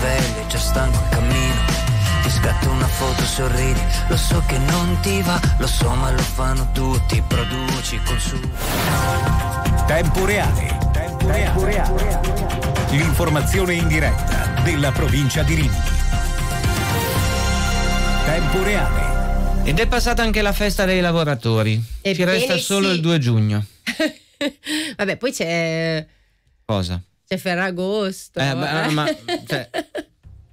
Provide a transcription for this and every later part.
svegli, già stanco il cammino. Ti scatto una foto, sorridi, lo so che non ti va, lo so ma lo fanno tutti, produci, consumi. Tempo reale, tempo, tempo reale. reale. L'informazione in diretta della provincia di Rimini. Tempo reale. Ed è passata anche la festa dei lavoratori. E Ci resta solo sì. il 2 giugno. Vabbè, poi c'è... Cosa? Ferragosto. É, ma, ma,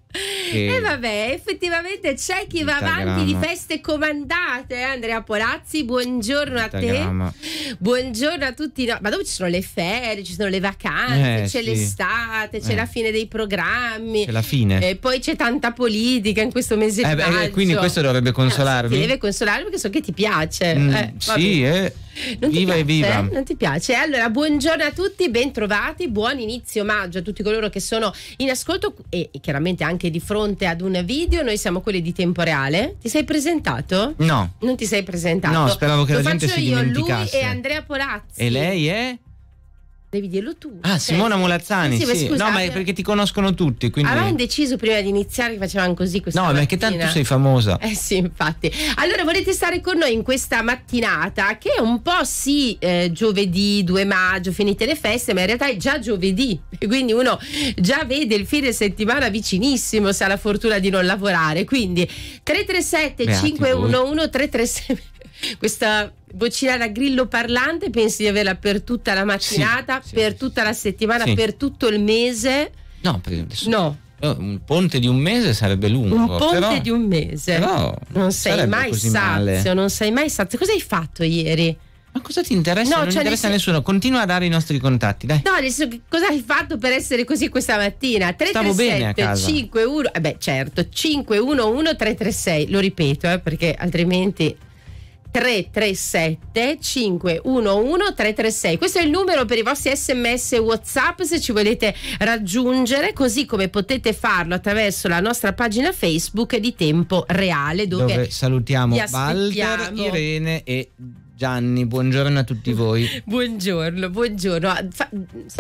Che... E eh, vabbè, effettivamente c'è chi Instagram. va avanti di feste comandate. Eh, Andrea Polazzi, buongiorno Instagram. a te. Buongiorno a tutti. No, ma dove ci sono le ferie, ci sono le vacanze, eh, c'è sì. l'estate, c'è eh. la fine dei programmi. C'è la fine. E eh, poi c'è tanta politica in questo mese eh, di beh, Quindi questo dovrebbe ah, consolarmi. No, deve consolarmi perché so che ti piace. Mm, eh, sì, eh. Non viva piace, e viva! Non ti piace? Allora, buongiorno a tutti, bentrovati, buon inizio maggio a tutti coloro che sono in ascolto e chiaramente anche anche di fronte ad un video, noi siamo quelli di tempo reale. Ti sei presentato? No. Non ti sei presentato? No, speravo che Lo la gente si io, dimenticasse. Lo io, lui e Andrea Polazzi. E lei è? Devi dirlo tu. Ah, cioè, Simona Molazzani. Sì, sì. Scusa, no, ma è perché ti conoscono tutti. Quindi... Avevamo deciso prima di iniziare che facevamo così questa No, ma è che tanto sei famosa. Eh sì, infatti. Allora, volete stare con noi in questa mattinata che è un po' sì eh, giovedì 2 maggio, finite le feste, ma in realtà è già giovedì. Quindi uno già vede il fine settimana vicinissimo se ha la fortuna di non lavorare. Quindi 337 511 337 questa vocina da grillo parlante pensi di averla per tutta la mattinata, sì, per sì, tutta la settimana, sì. per tutto il mese? No, per adesso. No. Oh, un ponte di un mese sarebbe lungo. Un ponte però, di un mese. No, non sei mai sazio, male. non sei mai sazio. Cosa hai fatto ieri? Ma cosa ti interessa? No, non cioè interessa a nessuno. Continua a dare i nostri contatti, dai. No, adesso cosa hai fatto per essere così questa mattina? 337 51 eh beh, certo, 511336. Lo ripeto, eh, perché altrimenti 337 511 336. Questo è il numero per i vostri sms e whatsapp se ci volete raggiungere, così come potete farlo attraverso la nostra pagina Facebook di Tempo Reale, dove, dove salutiamo Walter, Irene e Gianni, buongiorno a tutti voi. buongiorno, buongiorno. Fa,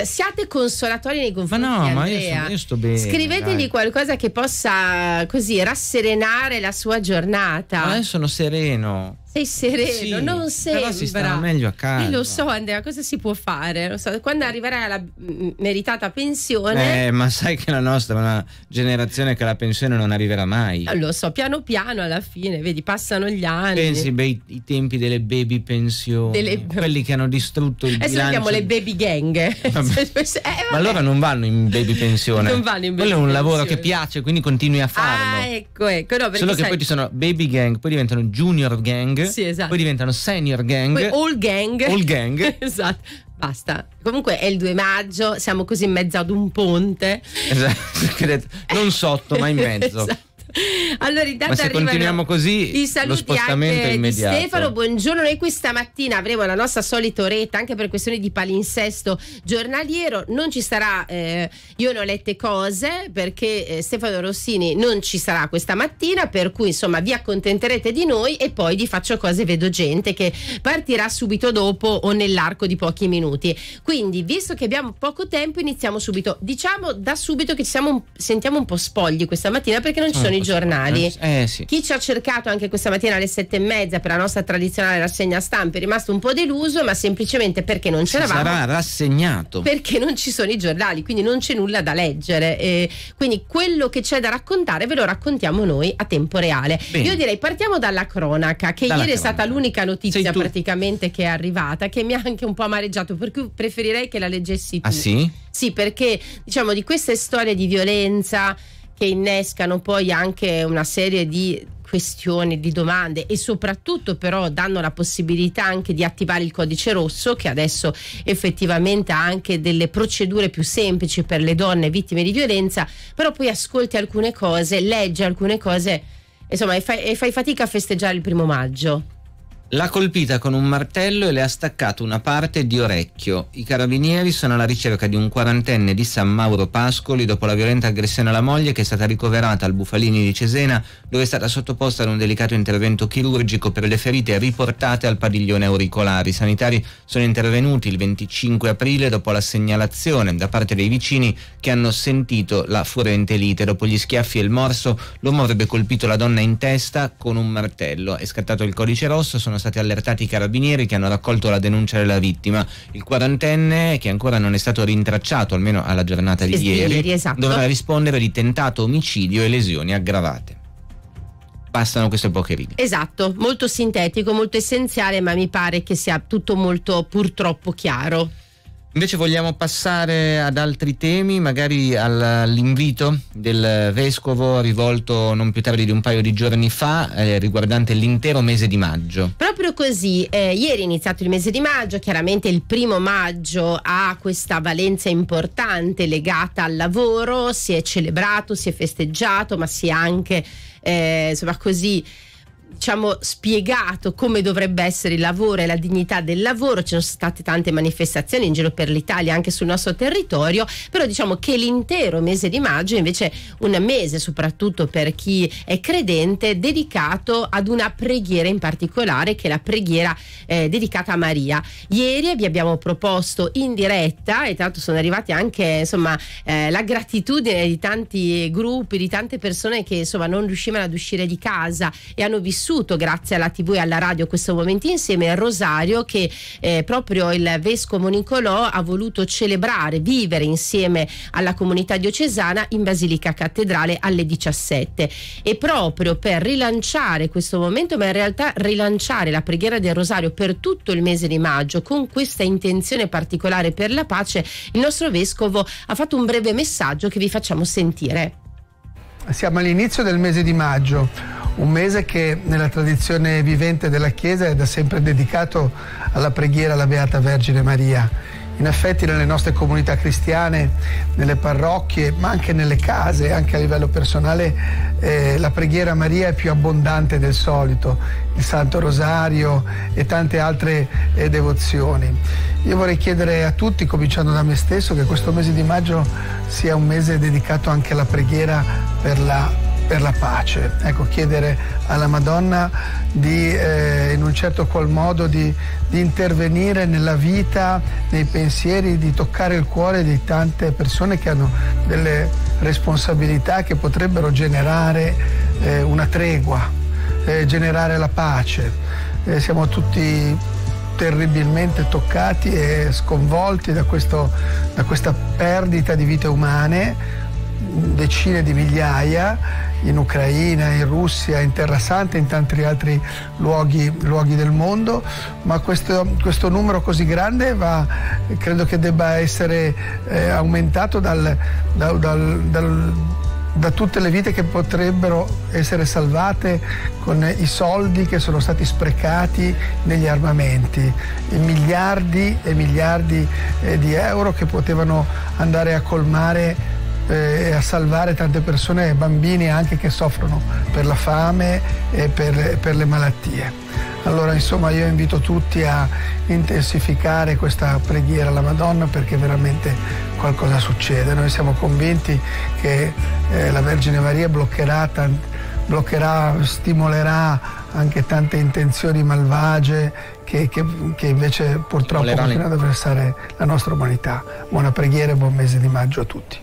siate consolatori nei confronti di Andrea. Ma io, so, io sto bene. Scrivetegli dai. qualcosa che possa così rasserenare la sua giornata. Ma io sono sereno. Sei sereno, sì, non sembra. Però si sta meglio a casa. E lo so, Andrea, cosa si può fare? So, quando arriverai alla mm, mm, meritata pensione. Eh, ma sai che la nostra è una generazione che la pensione non arriverà mai. Eh, lo so, piano piano alla fine, vedi, passano gli anni. Pensi bei, i tempi delle baby pensioni, delle... quelli che hanno distrutto il Adesso bilancio. Adesso le baby gang. eh, ma allora non vanno in baby pensione. Non vanno in baby Quello è un lavoro che piace, quindi continui a farlo. Ah, ecco, ecco. No, Solo sai... che poi ci sono baby gang, poi diventano junior gang gang, sì, esatto. poi diventano senior gang, poi all gang, all gang. esatto. Basta. Comunque è il 2 maggio, siamo così in mezzo ad un ponte. Esatto, non sotto, ma in mezzo. esatto. Allora, intanto Ma se continuiamo così, I saluti lo spostamento anche è immediato. Stefano, buongiorno. Noi qui stamattina avremo la nostra solita oretta anche per questioni di palinsesto giornaliero. Non ci sarà, eh, io non ho lette cose perché eh, Stefano Rossini non ci sarà questa mattina. Per cui insomma vi accontenterete di noi e poi di faccio cose vedo gente che partirà subito dopo o nell'arco di pochi minuti. Quindi, visto che abbiamo poco tempo, iniziamo subito. Diciamo da subito che siamo, sentiamo un po' spogli questa mattina perché non ci sono i ah, giornali. Eh, eh, sì. Chi ci ha cercato anche questa mattina alle sette e mezza per la nostra tradizionale rassegna stampa è rimasto un po' deluso, ma semplicemente perché non c'eravamo. Sarà rassegnato. Perché non ci sono i giornali, quindi non c'è nulla da leggere. Eh, quindi quello che c'è da raccontare ve lo raccontiamo noi a tempo reale. Bene. Io direi partiamo dalla cronaca, che dalla ieri cronaca. è stata l'unica notizia praticamente che è arrivata, che mi ha anche un po' amareggiato, per cui preferirei che la leggessi tu. Ah sì? Sì, perché diciamo di queste storie di violenza che innescano poi anche una serie di questioni, di domande e soprattutto però danno la possibilità anche di attivare il codice rosso che adesso effettivamente ha anche delle procedure più semplici per le donne vittime di violenza, però poi ascolti alcune cose, leggi alcune cose, insomma, e fai, e fai fatica a festeggiare il primo maggio. L'ha colpita con un martello e le ha staccato una parte di orecchio. I carabinieri sono alla ricerca di un quarantenne di San Mauro Pascoli dopo la violenta aggressione alla moglie che è stata ricoverata al Bufalini di Cesena dove è stata sottoposta ad un delicato intervento chirurgico per le ferite riportate al padiglione auricolare. I sanitari sono intervenuti il 25 aprile dopo la segnalazione da parte dei vicini che hanno sentito la furente lite. Dopo gli schiaffi e il morso l'uomo avrebbe colpito la donna in testa con un martello. È scattato il codice rosso, sono sono stati allertati i carabinieri che hanno raccolto la denuncia della vittima. Il quarantenne, che ancora non è stato rintracciato, almeno alla giornata di ieri, ieri esatto. dovrà rispondere di tentato omicidio e lesioni aggravate bastano queste poche righe. Esatto, molto sintetico, molto essenziale, ma mi pare che sia tutto molto purtroppo chiaro. Invece vogliamo passare ad altri temi, magari all'invito del vescovo rivolto non più tardi di un paio di giorni fa eh, riguardante l'intero mese di maggio. Proprio così, eh, ieri è iniziato il mese di maggio, chiaramente il primo maggio ha questa valenza importante legata al lavoro, si è celebrato, si è festeggiato, ma si è anche eh, insomma così diciamo, spiegato come dovrebbe essere il lavoro e la dignità del lavoro, ci sono state tante manifestazioni in giro per l'Italia, anche sul nostro territorio, però diciamo che l'intero mese di maggio è invece un mese, soprattutto per chi è credente, dedicato ad una preghiera in particolare, che è la preghiera eh, dedicata a Maria. Ieri vi abbiamo proposto in diretta, e tra l'altro sono arrivati anche insomma, eh, la gratitudine di tanti gruppi, di tante persone che insomma, non riuscivano ad uscire di casa e hanno vissuto vissuto grazie alla tv e alla radio questo momento insieme a Rosario che eh, proprio il vescovo Nicolò ha voluto celebrare, vivere insieme alla comunità diocesana in Basilica Cattedrale alle 17 e proprio per rilanciare questo momento ma in realtà rilanciare la preghiera del Rosario per tutto il mese di maggio con questa intenzione particolare per la pace il nostro vescovo ha fatto un breve messaggio che vi facciamo sentire. Siamo all'inizio del mese di maggio un mese che nella tradizione vivente della Chiesa è da sempre dedicato alla preghiera alla Beata Vergine Maria. In effetti nelle nostre comunità cristiane, nelle parrocchie, ma anche nelle case, anche a livello personale, eh, la preghiera a Maria è più abbondante del solito, il Santo Rosario e tante altre eh, devozioni. Io vorrei chiedere a tutti, cominciando da me stesso, che questo mese di maggio sia un mese dedicato anche alla preghiera per la per la pace, ecco, chiedere alla Madonna di eh, in un certo qual modo di, di, intervenire nella vita, nei pensieri, di toccare il cuore di tante persone che hanno delle responsabilità che potrebbero generare eh, una tregua, eh, generare la pace. Eh, siamo tutti terribilmente toccati e sconvolti da, questo, da questa perdita di vite umane decine di migliaia in Ucraina, in Russia, in Terra Santa e in tanti altri luoghi, luoghi del mondo, ma questo, questo numero così grande va, credo che debba essere eh, aumentato dal, dal, dal, da tutte le vite che potrebbero essere salvate con i soldi che sono stati sprecati negli armamenti, i miliardi e miliardi eh, di euro che potevano andare a colmare eh, a salvare tante persone, bambini anche che soffrono per la fame e per, per le malattie. Allora insomma io invito tutti a intensificare questa preghiera alla Madonna perché veramente qualcosa succede. Noi siamo convinti che eh, la Vergine Maria bloccherà, bloccherà, stimolerà anche tante intenzioni malvagie che, che, che invece purtroppo continuano ad avversare la nostra umanità. Buona preghiera e buon mese di maggio a tutti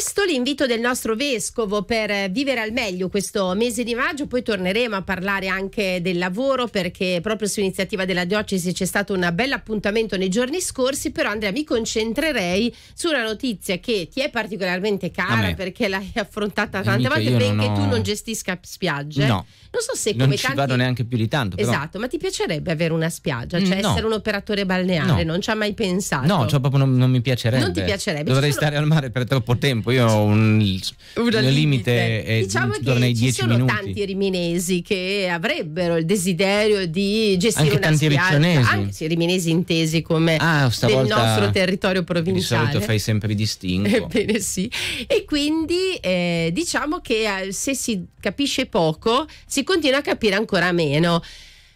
questo l'invito del nostro vescovo per eh, vivere al meglio questo mese di maggio, poi torneremo a parlare anche del lavoro perché proprio su iniziativa della diocesi c'è stato un bel appuntamento nei giorni scorsi, però Andrea mi concentrerei su una notizia che ti è particolarmente cara perché l'hai affrontata eh, tante volte, benché ho... tu non gestisca spiagge. No. Non so se come non ci tanti... vado neanche più di tanto. Però... Esatto, ma ti piacerebbe avere una spiaggia, cioè mm, no. essere un operatore balneare? No. Non ci ha mai pensato? No, cioè proprio non, non mi piacerebbe. Non ti piacerebbe? Dovrei sono... stare al mare per troppo tempo. Io ho un, un limite. limite e diciamo che ci sono minuti. tanti riminesi che avrebbero il desiderio di gestire anche una tanti spiaggia. Riccionesi. Anche se riminesi intesi come ah, del nostro territorio provinciale. Di solito fai sempre distinto. Ebbene sì. E quindi eh, diciamo che eh, se si capisce poco si si continua a capire ancora meno.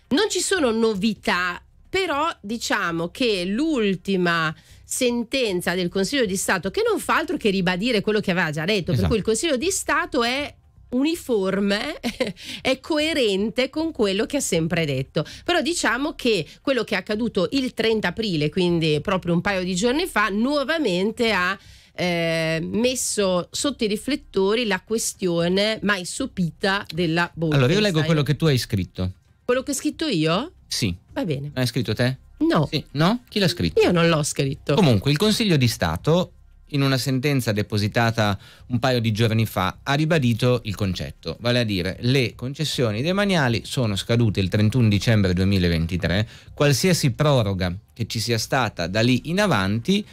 Non ci sono novità, però diciamo che l'ultima sentenza del Consiglio di Stato, che non fa altro che ribadire quello che aveva già detto, esatto. per cui il Consiglio di Stato è uniforme è coerente con quello che ha sempre detto. Però diciamo che quello che è accaduto il 30 aprile, quindi proprio un paio di giorni fa, nuovamente ha eh, messo sotto i riflettori la questione mai sopita della Bolkestein. Allora, io leggo quello che tu hai scritto. Quello che ho scritto io? Sì. Va bene. L'hai scritto te? No. Sì. No? Chi l'ha scritto? Io non l'ho scritto. Comunque, il Consiglio di Stato in una sentenza depositata un paio di giorni fa, ha ribadito il concetto, vale a dire le concessioni demaniali sono scadute il 31 dicembre 2023, qualsiasi proroga che ci sia stata da lì in avanti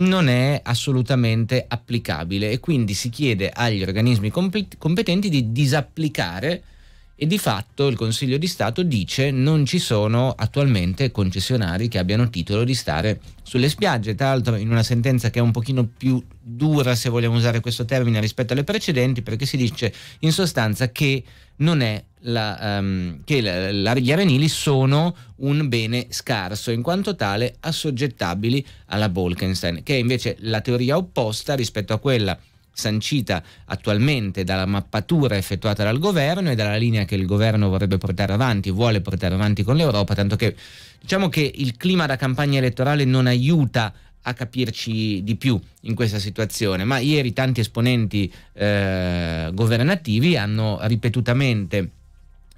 non è assolutamente applicabile e quindi si chiede agli organismi competenti di disapplicare e di fatto il Consiglio di Stato dice non ci sono attualmente concessionari che abbiano titolo di stare sulle spiagge, tra l'altro in una sentenza che è un pochino più dura se vogliamo usare questo termine rispetto alle precedenti perché si dice in sostanza che non è la, um, che la, la, gli arenili sono un bene scarso, in quanto tale assoggettabili alla Bolkenstein, che è invece la teoria opposta rispetto a quella sancita attualmente dalla mappatura effettuata dal governo e dalla linea che il governo vorrebbe portare avanti, vuole portare avanti con l'Europa, tanto che diciamo che il clima da campagna elettorale non aiuta a capirci di più in questa situazione, ma ieri tanti esponenti eh, governativi hanno ripetutamente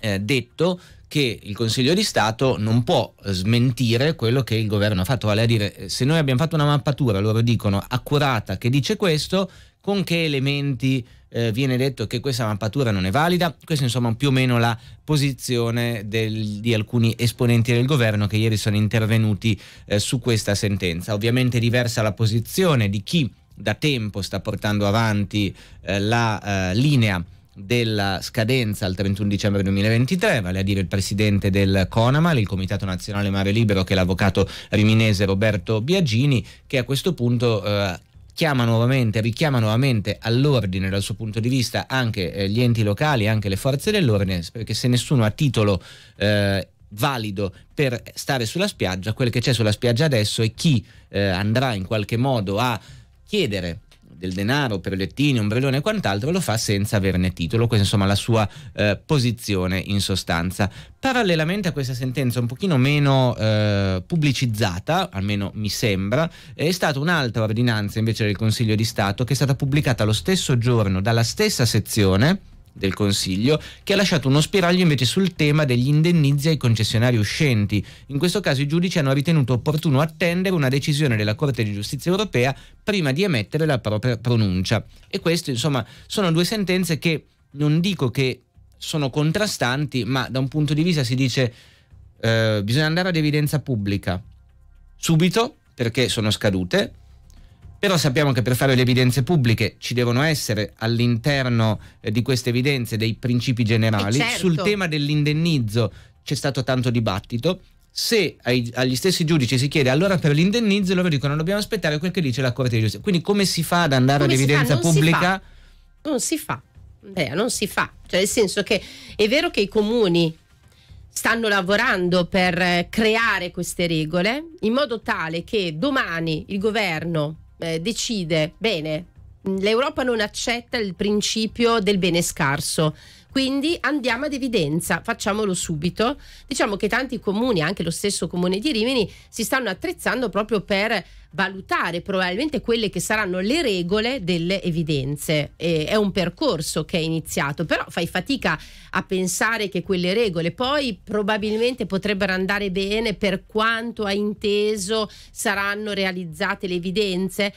eh, detto che il Consiglio di Stato non può smentire quello che il governo ha fatto, vale a dire eh, se noi abbiamo fatto una mappatura, loro dicono accurata, che dice questo, con che elementi eh, viene detto che questa mappatura non è valida, questa insomma più o meno la posizione del, di alcuni esponenti del governo che ieri sono intervenuti eh, su questa sentenza. Ovviamente diversa la posizione di chi da tempo sta portando avanti eh, la eh, linea della scadenza al 31 dicembre 2023, vale a dire il presidente del CONAMAL, il Comitato Nazionale Mare Libero, che è l'avvocato riminese Roberto Biagini, che a questo punto eh, chiama nuovamente, richiama nuovamente all'ordine dal suo punto di vista anche eh, gli enti locali, anche le forze dell'ordine, perché se nessuno ha titolo eh, valido per stare sulla spiaggia, quel che c'è sulla spiaggia adesso è chi eh, andrà in qualche modo a chiedere del denaro per lettini, ombrellone e quant'altro, lo fa senza averne titolo, questa è insomma la sua eh, posizione in sostanza. Parallelamente a questa sentenza un pochino meno eh, pubblicizzata, almeno mi sembra, è stata un'altra ordinanza invece del Consiglio di Stato che è stata pubblicata lo stesso giorno dalla stessa sezione del Consiglio, che ha lasciato uno spiraglio invece sul tema degli indennizi ai concessionari uscenti. In questo caso i giudici hanno ritenuto opportuno attendere una decisione della Corte di Giustizia europea prima di emettere la propria pronuncia. E queste, insomma, sono due sentenze che non dico che sono contrastanti, ma da un punto di vista si dice eh, bisogna andare ad evidenza pubblica subito perché sono scadute però sappiamo che per fare le evidenze pubbliche ci devono essere all'interno eh, di queste evidenze dei principi generali. Eh, certo. Sul tema dell'indennizzo c'è stato tanto dibattito se ai, agli stessi giudici si chiede allora per l'indennizzo loro dicono dobbiamo aspettare quel che dice la Corte di Giustizia quindi come si fa ad andare all'evidenza pubblica? Si non si fa Beh, non si fa cioè nel senso che è vero che i comuni stanno lavorando per eh, creare queste regole in modo tale che domani il governo eh, decide, bene, l'Europa non accetta il principio del bene scarso, quindi andiamo ad evidenza, facciamolo subito. Diciamo che tanti comuni, anche lo stesso comune di Rimini, si stanno attrezzando proprio per valutare probabilmente quelle che saranno le regole delle evidenze. E è un percorso che è iniziato, però fai fatica a pensare che quelle regole poi probabilmente potrebbero andare bene per quanto hai inteso saranno realizzate le evidenze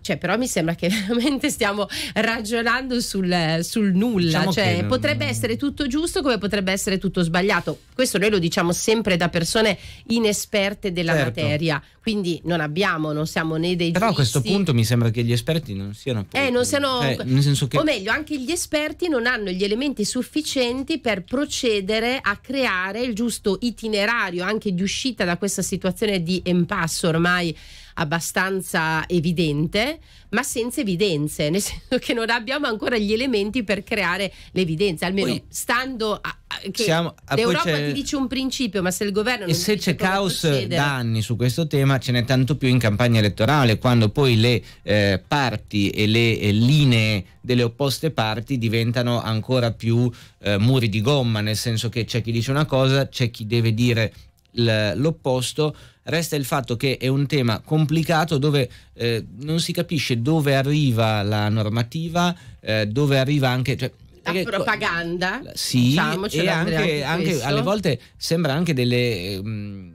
cioè, però mi sembra che veramente stiamo ragionando sul, sul nulla, diciamo cioè, potrebbe essere tutto giusto come potrebbe essere tutto sbagliato. Questo noi lo diciamo sempre da persone inesperte della certo. materia, quindi non abbiamo, non siamo né dei Però a questo punto mi sembra che gli esperti non siano Eh, non siano eh, nel senso che... o meglio, anche gli esperti non hanno gli elementi sufficienti per procedere a creare il giusto itinerario anche di uscita da questa situazione di impasso ormai abbastanza evidente, ma senza evidenze, nel senso che non abbiamo ancora gli elementi per creare l'evidenza, almeno poi, stando a, che siamo, ah, l'Europa ti dice un principio, ma se il governo non E se c'è caos da anni su questo tema, ce n'è tanto più in campagna elettorale, quando poi le eh, parti e le eh, linee delle opposte parti diventano ancora più eh, muri di gomma, nel senso che c'è chi dice una cosa, c'è chi deve dire l'opposto resta il fatto che è un tema complicato dove eh, non si capisce dove arriva la normativa, eh, dove arriva anche... Cioè, la propaganda, sì, e anche, anche, anche, alle volte sembra anche delle mh, mm,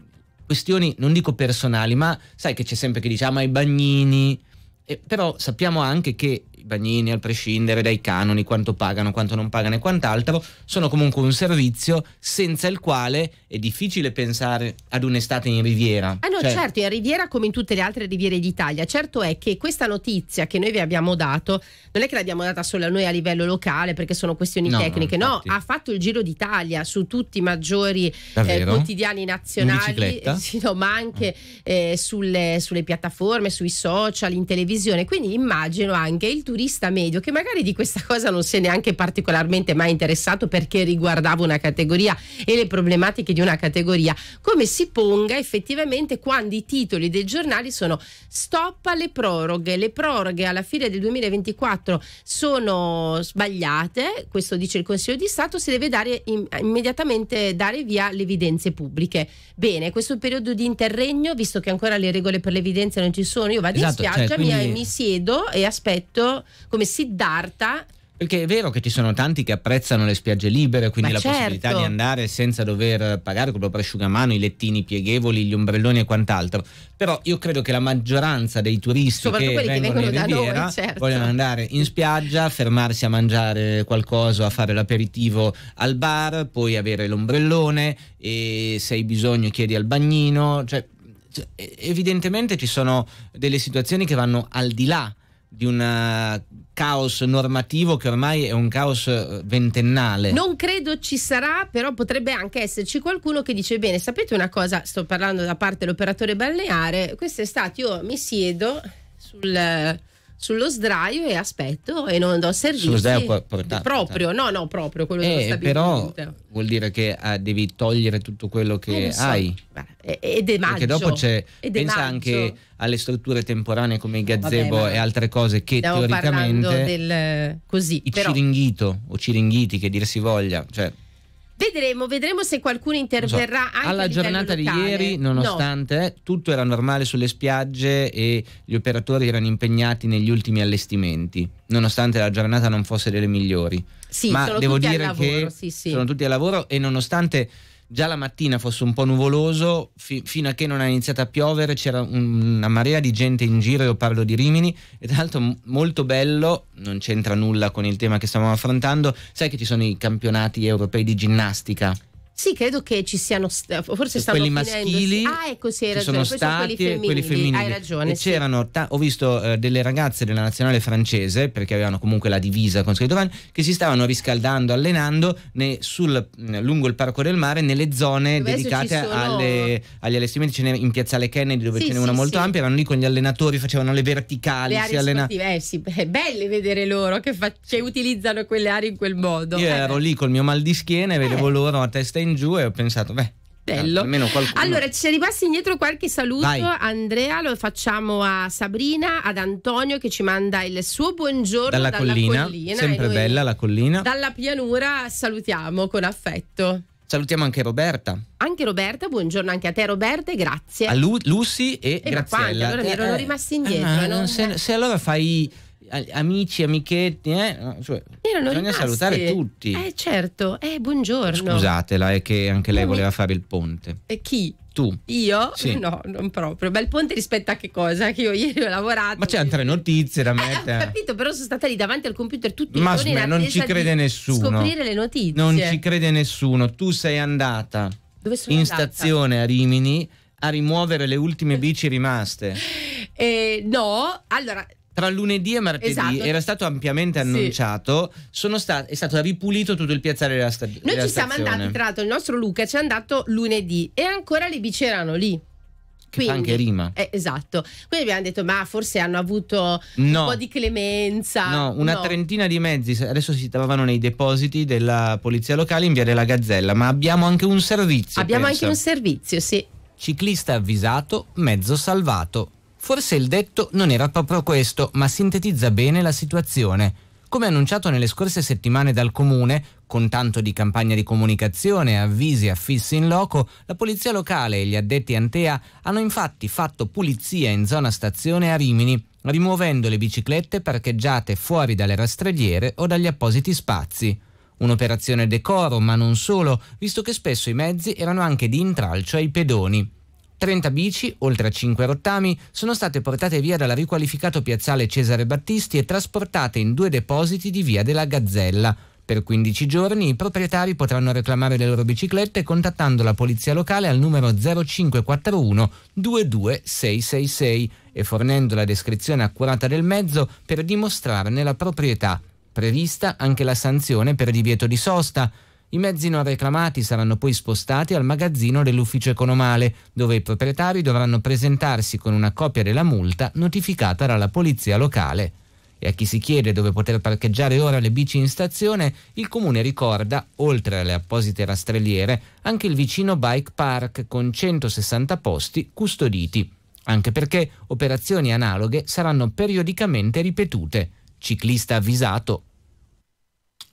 questioni, non dico personali, ma sai che c'è sempre chi dice, ah ma i bagnini, eh, però sappiamo anche che bagnini a prescindere dai canoni, quanto pagano, quanto non pagano e quant'altro, sono comunque un servizio senza il quale è difficile pensare ad un'estate in riviera. Ah no, cioè... certo, in riviera come in tutte le altre riviere d'Italia. Certo è che questa notizia che noi vi abbiamo dato, non è che l'abbiamo data solo a noi a livello locale perché sono questioni no, tecniche, no, no, ha fatto il giro d'Italia su tutti i maggiori eh, quotidiani nazionali, sì, no, ma anche eh, sulle, sulle piattaforme, sui social, in televisione, quindi immagino anche il turismo turista medio che magari di questa cosa non si è neanche particolarmente mai interessato perché riguardava una categoria e le problematiche di una categoria, come si ponga effettivamente quando i titoli dei giornali sono stop alle proroghe, le proroghe alla fine del 2024 sono sbagliate, questo dice il Consiglio di Stato, si deve dare in, immediatamente dare via le evidenze pubbliche. Bene, questo periodo di interregno, visto che ancora le regole per le evidenze non ci sono, io vado esatto, in cioè, spiaggia, cioè, quindi... mi, mi siedo e aspetto come Siddhartha perché è vero che ci sono tanti che apprezzano le spiagge libere, quindi Ma la certo. possibilità di certo. andare senza dover pagare col proprio asciugamano i lettini pieghevoli, gli ombrelloni e quant'altro. Però io credo che la maggioranza dei turisti che vengono, che vengono in Riviera noi, certo. vogliono andare in spiaggia, fermarsi a mangiare qualcosa, a fare l'aperitivo al bar, poi avere l'ombrellone e se hai bisogno chiedi al bagnino. Cioè, cioè evidentemente ci sono delle situazioni che vanno al di là di un eh, caos normativo che ormai è un caos eh, ventennale. Non credo ci sarà, però potrebbe anche esserci qualcuno che dice: Bene, sapete una cosa? Sto parlando da parte dell'operatore balneare. Quest'estate io mi siedo sul sullo sdraio e aspetto e non do servizio. Sullo sdraio portato, portato. proprio, certo. no, no, proprio quello eh, dello Però vuol dire che ah, devi togliere tutto quello che eh, so. hai. Beh, ed è maggio. Perché dopo c'è, pensa maggio. anche alle strutture temporanee come i gazebo Vabbè, e altre cose che teoricamente del, eh, così, i però. ciringhito o ciringhiti che dir si voglia, cioè Vedremo, vedremo se qualcuno interverrà so, Alla giornata di ieri, nonostante no. tutto era normale sulle spiagge e gli operatori erano impegnati negli ultimi allestimenti, nonostante la giornata non fosse delle migliori. Sì, Ma devo dire lavoro, che sì, sì. sono tutti a lavoro e nonostante già la mattina fosse un po' nuvoloso, fi- fino a che non ha iniziato a piovere c'era un- una marea di gente in giro, io parlo di Rimini, e tra l'altro m- molto bello, non c'entra nulla con il tema che stiamo affrontando, sai che ci sono i campionati europei di ginnastica? Sì, credo che ci siano, forse cioè, stanno quelli maschili. Ah, ecco, sì, hai ragione. Sono stati quelli quelli femminili. Hai ragione. Sì. ho visto eh, delle ragazze della nazionale francese, perché avevano comunque la divisa con scritto che si stavano riscaldando, allenando ne, sul, lungo il parco del mare, nelle zone dove dedicate sono... alle, agli allestimenti. Ce n'è in piazzale Kennedy, dove sì, ce n'è una sì, molto ampia. Erano lì con gli allenatori, facevano le verticali. Le si allenavano. Eh, sì, è bello vedere loro che, cioè, utilizzano quelle aree in quel modo. Io eh, ero lì col mio mal di schiena e vedevo eh. loro a testa in in giù e ho pensato, beh, Bello. Allora, ci siamo rimasti indietro qualche saluto. Vai. Andrea, lo facciamo a Sabrina, ad Antonio che ci manda il suo buongiorno dalla, dalla collina, collina. Sempre bella la collina. Dalla pianura salutiamo con affetto. Salutiamo anche Roberta. Anche Roberta, buongiorno anche a te Roberta e grazie. A Lu- Lucy e, e Graziella. Ma quanti? Allora mi erano eh, eh, rimasti indietro. Eh, no? se, se allora fai amici, amichetti, eh? cioè, bisogna rimaste. salutare tutti. Eh certo, eh, buongiorno. Scusatela, è che anche lei voleva fare il ponte. E eh, chi? Tu. Io? Sì. No, non proprio. Bel ponte rispetto a che cosa? Che io ieri ho lavorato. Ma c'è altre notizie da mettere. Eh, ho capito, però sono stata lì davanti al computer tutti i Ma giorni. Ma non ci crede nessuno. Scoprire le notizie. Non ci crede nessuno. Tu sei andata in andata? stazione a Rimini a rimuovere le ultime bici rimaste. Eh, no, allora tra lunedì e martedì esatto. era stato ampiamente annunciato, sì. sta- è stato ripulito tutto il piazzale della, sta- Noi ci siamo andati, tra l'altro il nostro Luca ci è andato lunedì e ancora le bici erano lì. Quindi, anche rima. Eh, esatto. Quindi abbiamo detto, ma forse hanno avuto no. un po' di clemenza. No, una no. trentina di mezzi adesso si trovavano nei depositi della polizia locale in via della Gazzella, ma abbiamo anche un servizio. Abbiamo penso. anche un servizio, sì. Ciclista avvisato, mezzo salvato. Forse il detto non era proprio questo, ma sintetizza bene la situazione. Come annunciato nelle scorse settimane dal comune, con tanto di campagna di comunicazione, avvisi e affissi in loco, la polizia locale e gli addetti Antea hanno infatti fatto pulizia in zona stazione a Rimini, rimuovendo le biciclette parcheggiate fuori dalle rastrelliere o dagli appositi spazi. Un'operazione decoro, ma non solo, visto che spesso i mezzi erano anche di intralcio ai pedoni. 30 bici, oltre a 5 rottami, sono state portate via dal riqualificato piazzale Cesare Battisti e trasportate in due depositi di via della Gazzella. Per 15 giorni i proprietari potranno reclamare le loro biciclette contattando la polizia locale al numero 0541 22666 e fornendo la descrizione accurata del mezzo per dimostrarne la proprietà. Prevista anche la sanzione per divieto di sosta. I mezzi non reclamati saranno poi spostati al magazzino dell'ufficio economale, dove i proprietari dovranno presentarsi con una copia della multa notificata dalla polizia locale. E a chi si chiede dove poter parcheggiare ora le bici in stazione, il comune ricorda, oltre alle apposite rastrelliere, anche il vicino bike park con 160 posti custoditi, anche perché operazioni analoghe saranno periodicamente ripetute. Ciclista avvisato.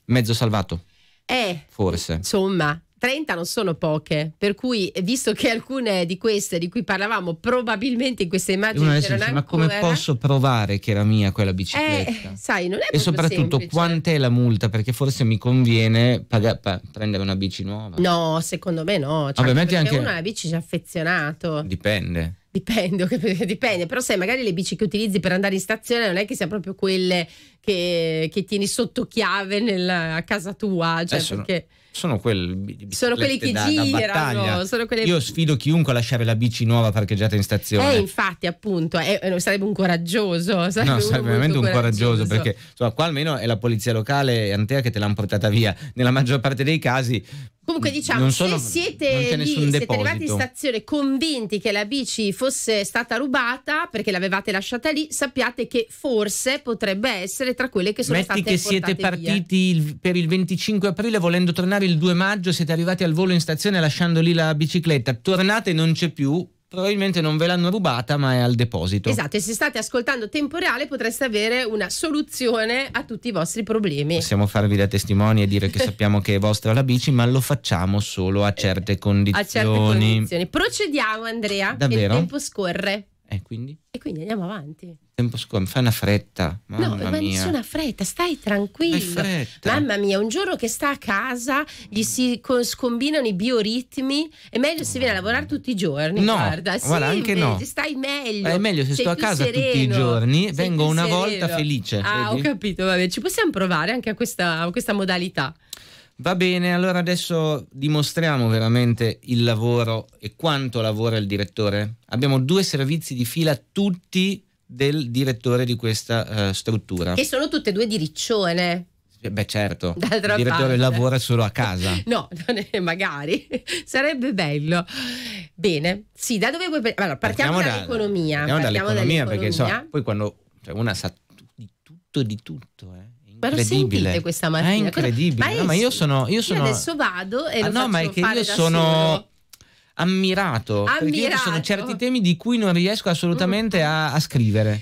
Mezzo salvato. Eh, Forse. Insomma, 30 non sono poche, per cui visto che alcune di queste di cui parlavamo probabilmente in queste immagini c'erano senso, ma come posso provare che era mia quella bicicletta? Eh, sai, non è E soprattutto semplice. quant'è la multa? Perché forse mi conviene prendere una bici nuova. No, secondo me no, cioè, Vabbè, anche una bici ci è affezionato. Dipende. Dipende, dipende, però sai, magari le bici che utilizzi per andare in stazione non è che siano proprio quelle che, che tieni sotto chiave nella, a casa tua. Cioè, eh, sono, perché... sono, quel, sono quelli che da, girano. Da quelle... Io sfido chiunque a lasciare la bici nuova parcheggiata in stazione. Eh, infatti, appunto, eh, sarebbe un coraggioso. Sarebbe no, sarebbe veramente un coraggioso, coraggioso perché insomma, qua almeno è la polizia locale e Antea che te l'hanno portata via. Nella maggior parte dei casi Comunque diciamo, sono, se siete, lì, siete arrivati in stazione convinti che la bici fosse stata rubata perché l'avevate lasciata lì, sappiate che forse potrebbe essere tra quelle che sono Metti state che siete partiti il, per il 25 aprile volendo tornare il 2 maggio, siete arrivati al volo in stazione lasciando lì la bicicletta, tornate e non c'è più, Probabilmente non ve l'hanno rubata, ma è al deposito. Esatto, e se state ascoltando tempo reale potreste avere una soluzione a tutti i vostri problemi. Possiamo farvi da testimoni e dire che sappiamo che è vostra la bici, ma lo facciamo solo a certe condizioni. A certe condizioni. Procediamo, Andrea. Davvero? il tempo scorre. E eh, quindi? E quindi andiamo avanti. tempo scorso, fai una fretta. Mamma no, ma mia. nessuna fretta, stai tranquillo. Mamma mia, un giorno che sta a casa, gli si scombinano i bioritmi. È meglio se viene a lavorare tutti i giorni. No, guarda, sì, guarda anche no. Stai meglio. È meglio se sto a casa sereno, tutti i giorni, vengo una sereno. volta felice. Ah, vedi? ho capito, vabbè, ci possiamo provare anche a questa, a questa modalità. Va bene, allora adesso dimostriamo veramente il lavoro e quanto lavora il direttore. Abbiamo due servizi di fila tutti del direttore di questa uh, struttura. Che sono tutte e due di riccione. Beh certo, D'altra il direttore parte. lavora solo a casa. no, magari, sarebbe bello. Bene, sì, da dove vuoi... Allora, partiamo, partiamo dall'economia. Partiamo, partiamo dall'economia, dall'economia, perché so, poi quando cioè, una sa di tutto, di tutto, eh però incredibile. questa mattina. È incredibile. Ma, no, ma io sono. Io, sono... io adesso vado e ah, lo no, ma è che io sono. Solo. Ammirato, ammirato, perché ci sono certi temi di cui non riesco assolutamente mm. a, a scrivere.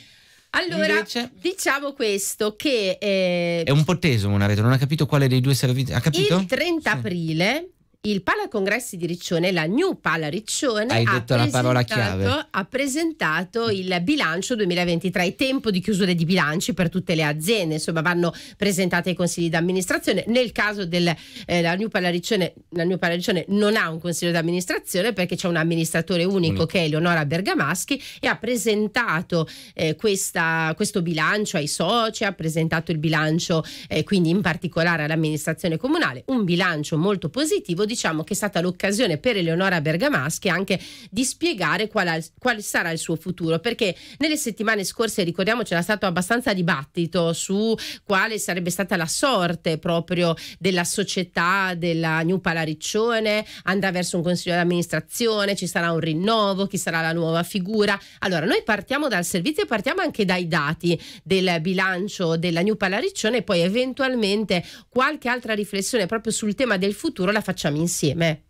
Allora, Invece, diciamo questo che... Eh, è un po' teso Monareto, non ha capito quale dei due servizi... Ha capito? Il 30 sì. aprile il Pala Congressi di Riccione, la New Pala Riccione, Hai detto la chiave. ha presentato il bilancio 2023, il tempo di chiusura di bilanci per tutte le aziende, insomma vanno presentate ai consigli di amministrazione. Nel caso della eh, New Pala Riccione, la New Pala Riccione non ha un consiglio di amministrazione perché c'è un amministratore unico, unico. che è Eleonora Bergamaschi e ha presentato eh, questa, questo bilancio ai soci, ha presentato il bilancio eh, quindi in particolare all'amministrazione comunale, un bilancio molto positivo di diciamo che è stata l'occasione per Eleonora Bergamaschi anche di spiegare quale qual sarà il suo futuro, perché nelle settimane scorse, ricordiamo, c'era stato abbastanza dibattito su quale sarebbe stata la sorte proprio della società della New Palariccione, andrà verso un consiglio di amministrazione, ci sarà un rinnovo, chi sarà la nuova figura. Allora, noi partiamo dal servizio e partiamo anche dai dati del bilancio della New Palariccione e poi eventualmente qualche altra riflessione proprio sul tema del futuro la facciamo insieme.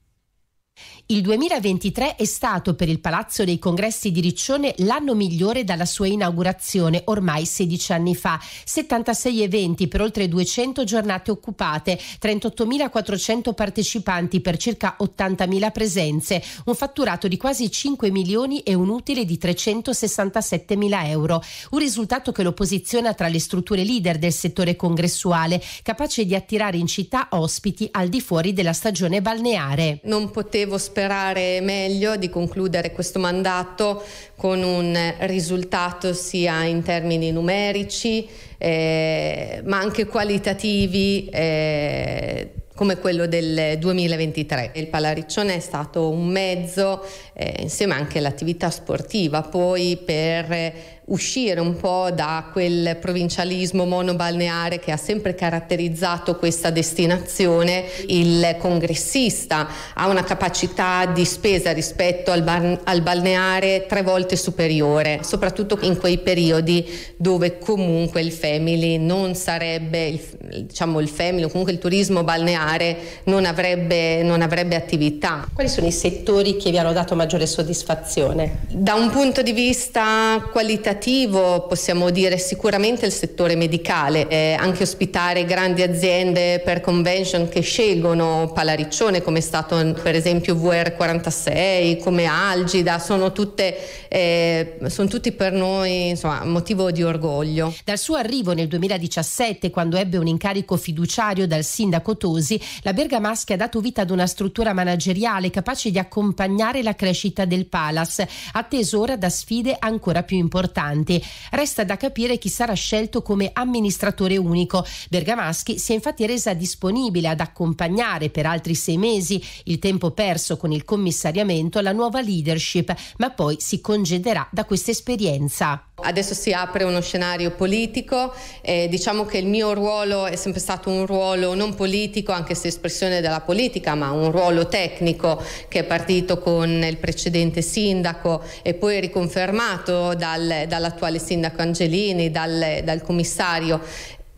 Il 2023 è stato per il Palazzo dei Congressi di Riccione l'anno migliore dalla sua inaugurazione ormai 16 anni fa. 76 eventi per oltre 200 giornate occupate, 38.400 partecipanti per circa 80.000 presenze, un fatturato di quasi 5 milioni e un utile di 367.000 euro. Un risultato che lo posiziona tra le strutture leader del settore congressuale, capace di attirare in città ospiti al di fuori della stagione balneare. Non potevo sperare sperare meglio di concludere questo mandato con un risultato sia in termini numerici eh, ma anche qualitativi eh, come quello del 2023. Il Palariccione è stato un mezzo, eh, insieme anche all'attività sportiva, poi per uscire un po' da quel provincialismo monobalneare che ha sempre caratterizzato questa destinazione. Il congressista ha una capacità di spesa rispetto al, bar- al balneare tre volte superiore, soprattutto in quei periodi dove comunque il family non sarebbe, il, diciamo il family o comunque il turismo balneare non avrebbe, non avrebbe attività. Quali sono i settori che vi hanno dato maggiore soddisfazione? Da un punto di vista qualitativo, negativo possiamo dire sicuramente il settore medicale, eh, anche ospitare grandi aziende per convention che scelgono Palariccione come è stato per esempio VR46, come Algida, sono, tutte, eh, sono tutti per noi insomma, motivo di orgoglio. Dal suo arrivo nel 2017 quando ebbe un incarico fiduciario dal sindaco Tosi, la Bergamasca ha dato vita ad una struttura manageriale capace di accompagnare la crescita del Palas, atteso ora da sfide ancora più importanti importanti. Resta da capire chi sarà scelto come amministratore unico. Bergamaschi si è infatti resa disponibile ad accompagnare per altri sei mesi il tempo perso con il commissariamento alla nuova leadership, ma poi si congederà da questa esperienza. Adesso si apre uno scenario politico, eh, diciamo che il mio ruolo è sempre stato un ruolo non politico, anche se espressione della politica, ma un ruolo tecnico che è partito con il precedente sindaco e poi riconfermato dal, dal dall'attuale sindaco Angelini, dal, dal commissario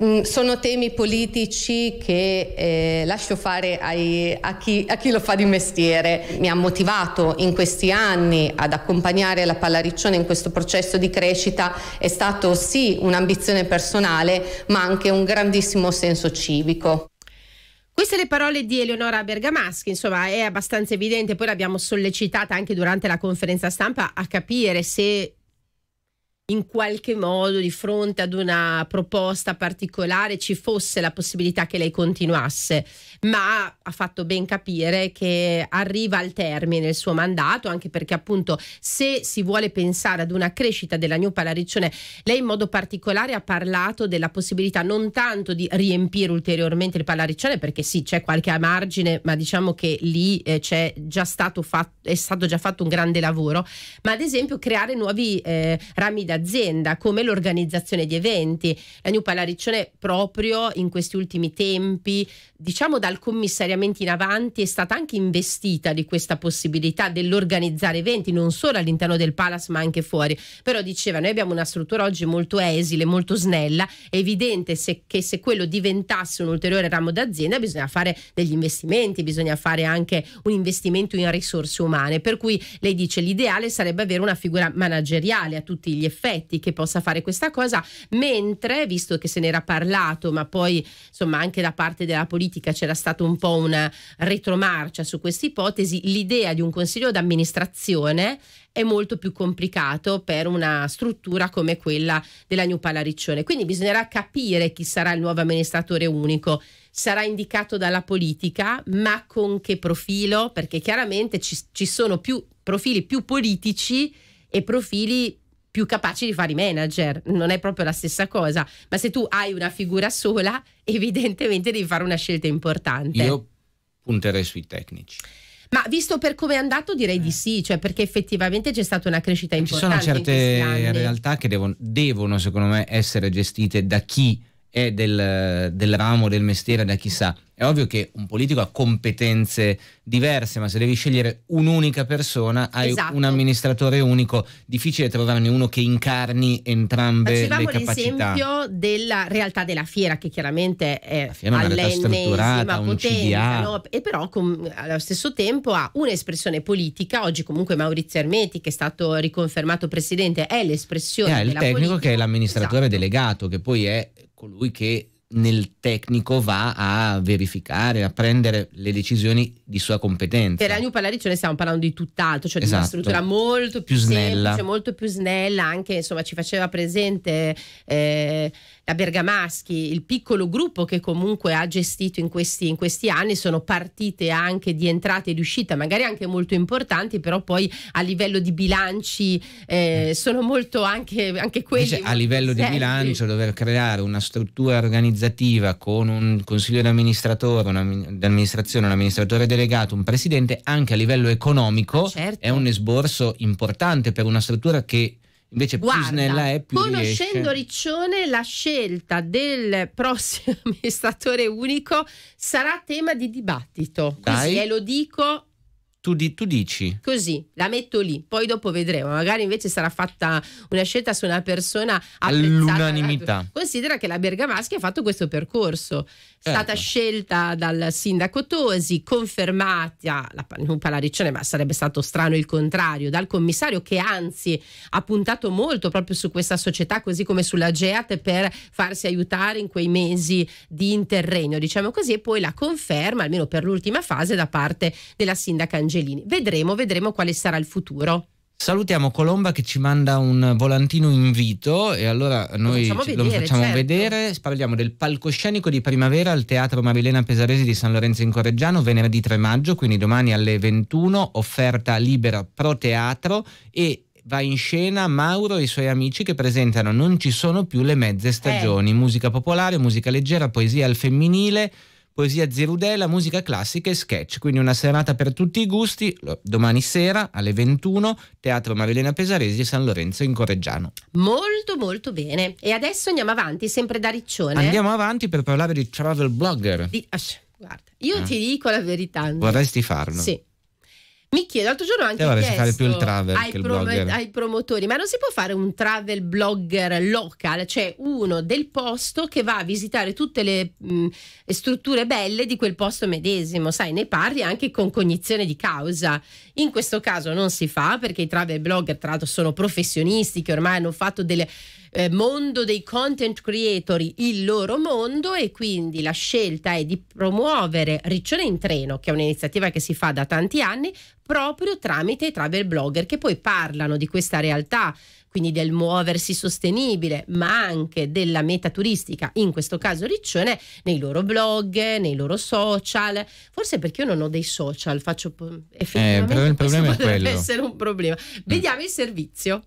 mm, sono temi politici che eh, lascio fare ai, a, chi, a, chi, lo fa di mestiere. Mi ha motivato in questi anni ad accompagnare la Pallariccione in questo processo di crescita è stato sì un'ambizione personale ma anche un grandissimo senso civico. Queste le parole di Eleonora Bergamaschi, insomma è abbastanza evidente, poi l'abbiamo sollecitata anche durante la conferenza stampa a capire se in qualche modo di fronte ad una proposta particolare ci fosse la possibilità che lei continuasse, ma ha fatto ben capire che arriva al termine il suo mandato, anche perché appunto se si vuole pensare ad una crescita della New Palariccione, lei in modo particolare ha parlato della possibilità non tanto di riempire ulteriormente il Palariccione, perché sì, c'è qualche margine, ma diciamo che lì eh, c'è già stato fatto, è stato già fatto un grande lavoro, ma ad esempio creare nuovi eh, rami da dell'azienda, come l'organizzazione di eventi. La New Palariccione proprio in questi ultimi tempi, diciamo dal commissariamento in avanti, è stata anche investita di questa possibilità dell'organizzare eventi, non solo all'interno del Palace ma anche fuori. Però diceva, noi abbiamo una struttura oggi molto esile, molto snella, è evidente se, che se quello diventasse un ulteriore ramo d'azienda bisogna fare degli investimenti, bisogna fare anche un investimento in risorse umane. Per cui lei dice l'ideale sarebbe avere una figura manageriale a tutti gli effetti aspetti che possa fare questa cosa, mentre, visto che se n'era parlato, ma poi insomma anche da parte della politica c'era stata un po' una retromarcia su questa ipotesi, l'idea di un consiglio d'amministrazione è molto più complicato per una struttura come quella della New Palariccione. Quindi bisognerà capire chi sarà il nuovo amministratore unico. Sarà indicato dalla politica, ma con che profilo? Perché chiaramente ci, ci sono più profili più politici e profili più capaci di fare i manager, non è proprio la stessa cosa, ma se tu hai una figura sola, evidentemente devi fare una scelta importante. Io punterei sui tecnici. Ma visto per come è andato direi eh. di sì, cioè perché effettivamente c'è stata una crescita importante. Ci sono certe realtà che devono, devono, secondo me, essere gestite da chi è del, del, ramo, del mestiere, da chissà. È ovvio che un politico ha competenze diverse, ma se devi scegliere un'unica persona, hai esatto. un amministratore unico, difficile trovarne uno che incarni entrambe Facevamo le capacità. Facevamo l'esempio della realtà della fiera, che chiaramente è all'ennesima potenza, no? e però con, allo stesso tempo ha un'espressione politica, oggi comunque Maurizio Ermeti, che è stato riconfermato presidente, è l'espressione e ha il tecnico politica. che è l'amministratore esatto. delegato, che poi è colui che nel tecnico va a verificare, a prendere le decisioni di sua competenza. Per la New Pallariccione stiamo parlando di tutt'altro, cioè esatto. di una esatto. struttura molto più, più snella. Semplice, molto più snella, anche insomma ci faceva presente eh, la Bergamaschi, il piccolo gruppo che comunque ha gestito in questi, in questi anni, sono partite anche di entrate e di uscita, magari anche molto importanti, però poi a livello di bilanci eh, eh. sono molto anche, anche quelli. Invece, a livello di bilancio dover creare una struttura organizzativa con un consiglio d'amministratore, un'amministrazione, un amministratore delegato, un presidente, anche a livello economico certo. è un esborso importante per una struttura che Invece Guarda, più snella è più Conoscendo riesce. Riccione, la scelta del prossimo amministratore unico sarà tema di dibattito. Dai. Così, eh, e lo dico tu, di, tu, dici? Così, la metto lì, poi dopo vedremo. Magari invece sarà fatta una scelta su una persona all'unanimità. Considera che la Bergamaschi ha fatto questo percorso certo. stata scelta dal sindaco Tosi, confermata, la, non Palariccione, ma sarebbe stato strano il contrario, dal commissario che anzi ha puntato molto proprio su questa società, così come sulla GEAT, per farsi aiutare in quei mesi di interregno, diciamo così, e poi la conferma, almeno per l'ultima fase, da parte della sindaca Angelini. Vedremo, vedremo quale sarà il futuro. Salutiamo Colomba che ci manda un volantino invito e allora noi lo facciamo, vedere, lo facciamo certo. vedere, Parliamo del palcoscenico di primavera al Teatro Marilena Pesaresi di San Lorenzo in Correggiano venerdì 3 maggio, quindi domani alle 21, offerta libera pro teatro e va in scena Mauro e i suoi amici che presentano Non ci sono più le mezze stagioni, eh. musica popolare, musica leggera, poesia al femminile poesia zerudela, musica classica e sketch. Quindi una serata per tutti i gusti, domani sera alle 21, Teatro Marilena Pesaresi e San Lorenzo in Correggiano. Molto molto bene. E adesso andiamo avanti, sempre da Riccione. Eh? Andiamo avanti per parlare di travel blogger. Di, ash, guarda, io eh. ti dico la verità. Vorresti farlo? Sì. Mi chiedo, l'altro giorno anche eh, allora chiesto fare più il travel ai, il prom- ai, promotori, ma non si può fare un travel blogger local, cioè uno del posto che va a visitare tutte le mh, mm, strutture belle di quel posto medesimo, sai, ne parli anche con cognizione di causa. In questo caso non si fa perché i travel blogger tra l'altro sono professionisti che ormai hanno fatto delle eh, mondo dei content creator il loro mondo e quindi la scelta è di promuovere Riccione in Treno, che è un'iniziativa che si fa da tanti anni, proprio tramite i travel blogger che poi parlano di questa realtà quindi del muoversi sostenibile, ma anche della meta turistica, in questo caso Riccione, nei loro blog, nei loro social. Forse perché io non ho dei social, faccio eh, effettivamente eh, il problema è quello. essere un problema. Mm. Vediamo il servizio.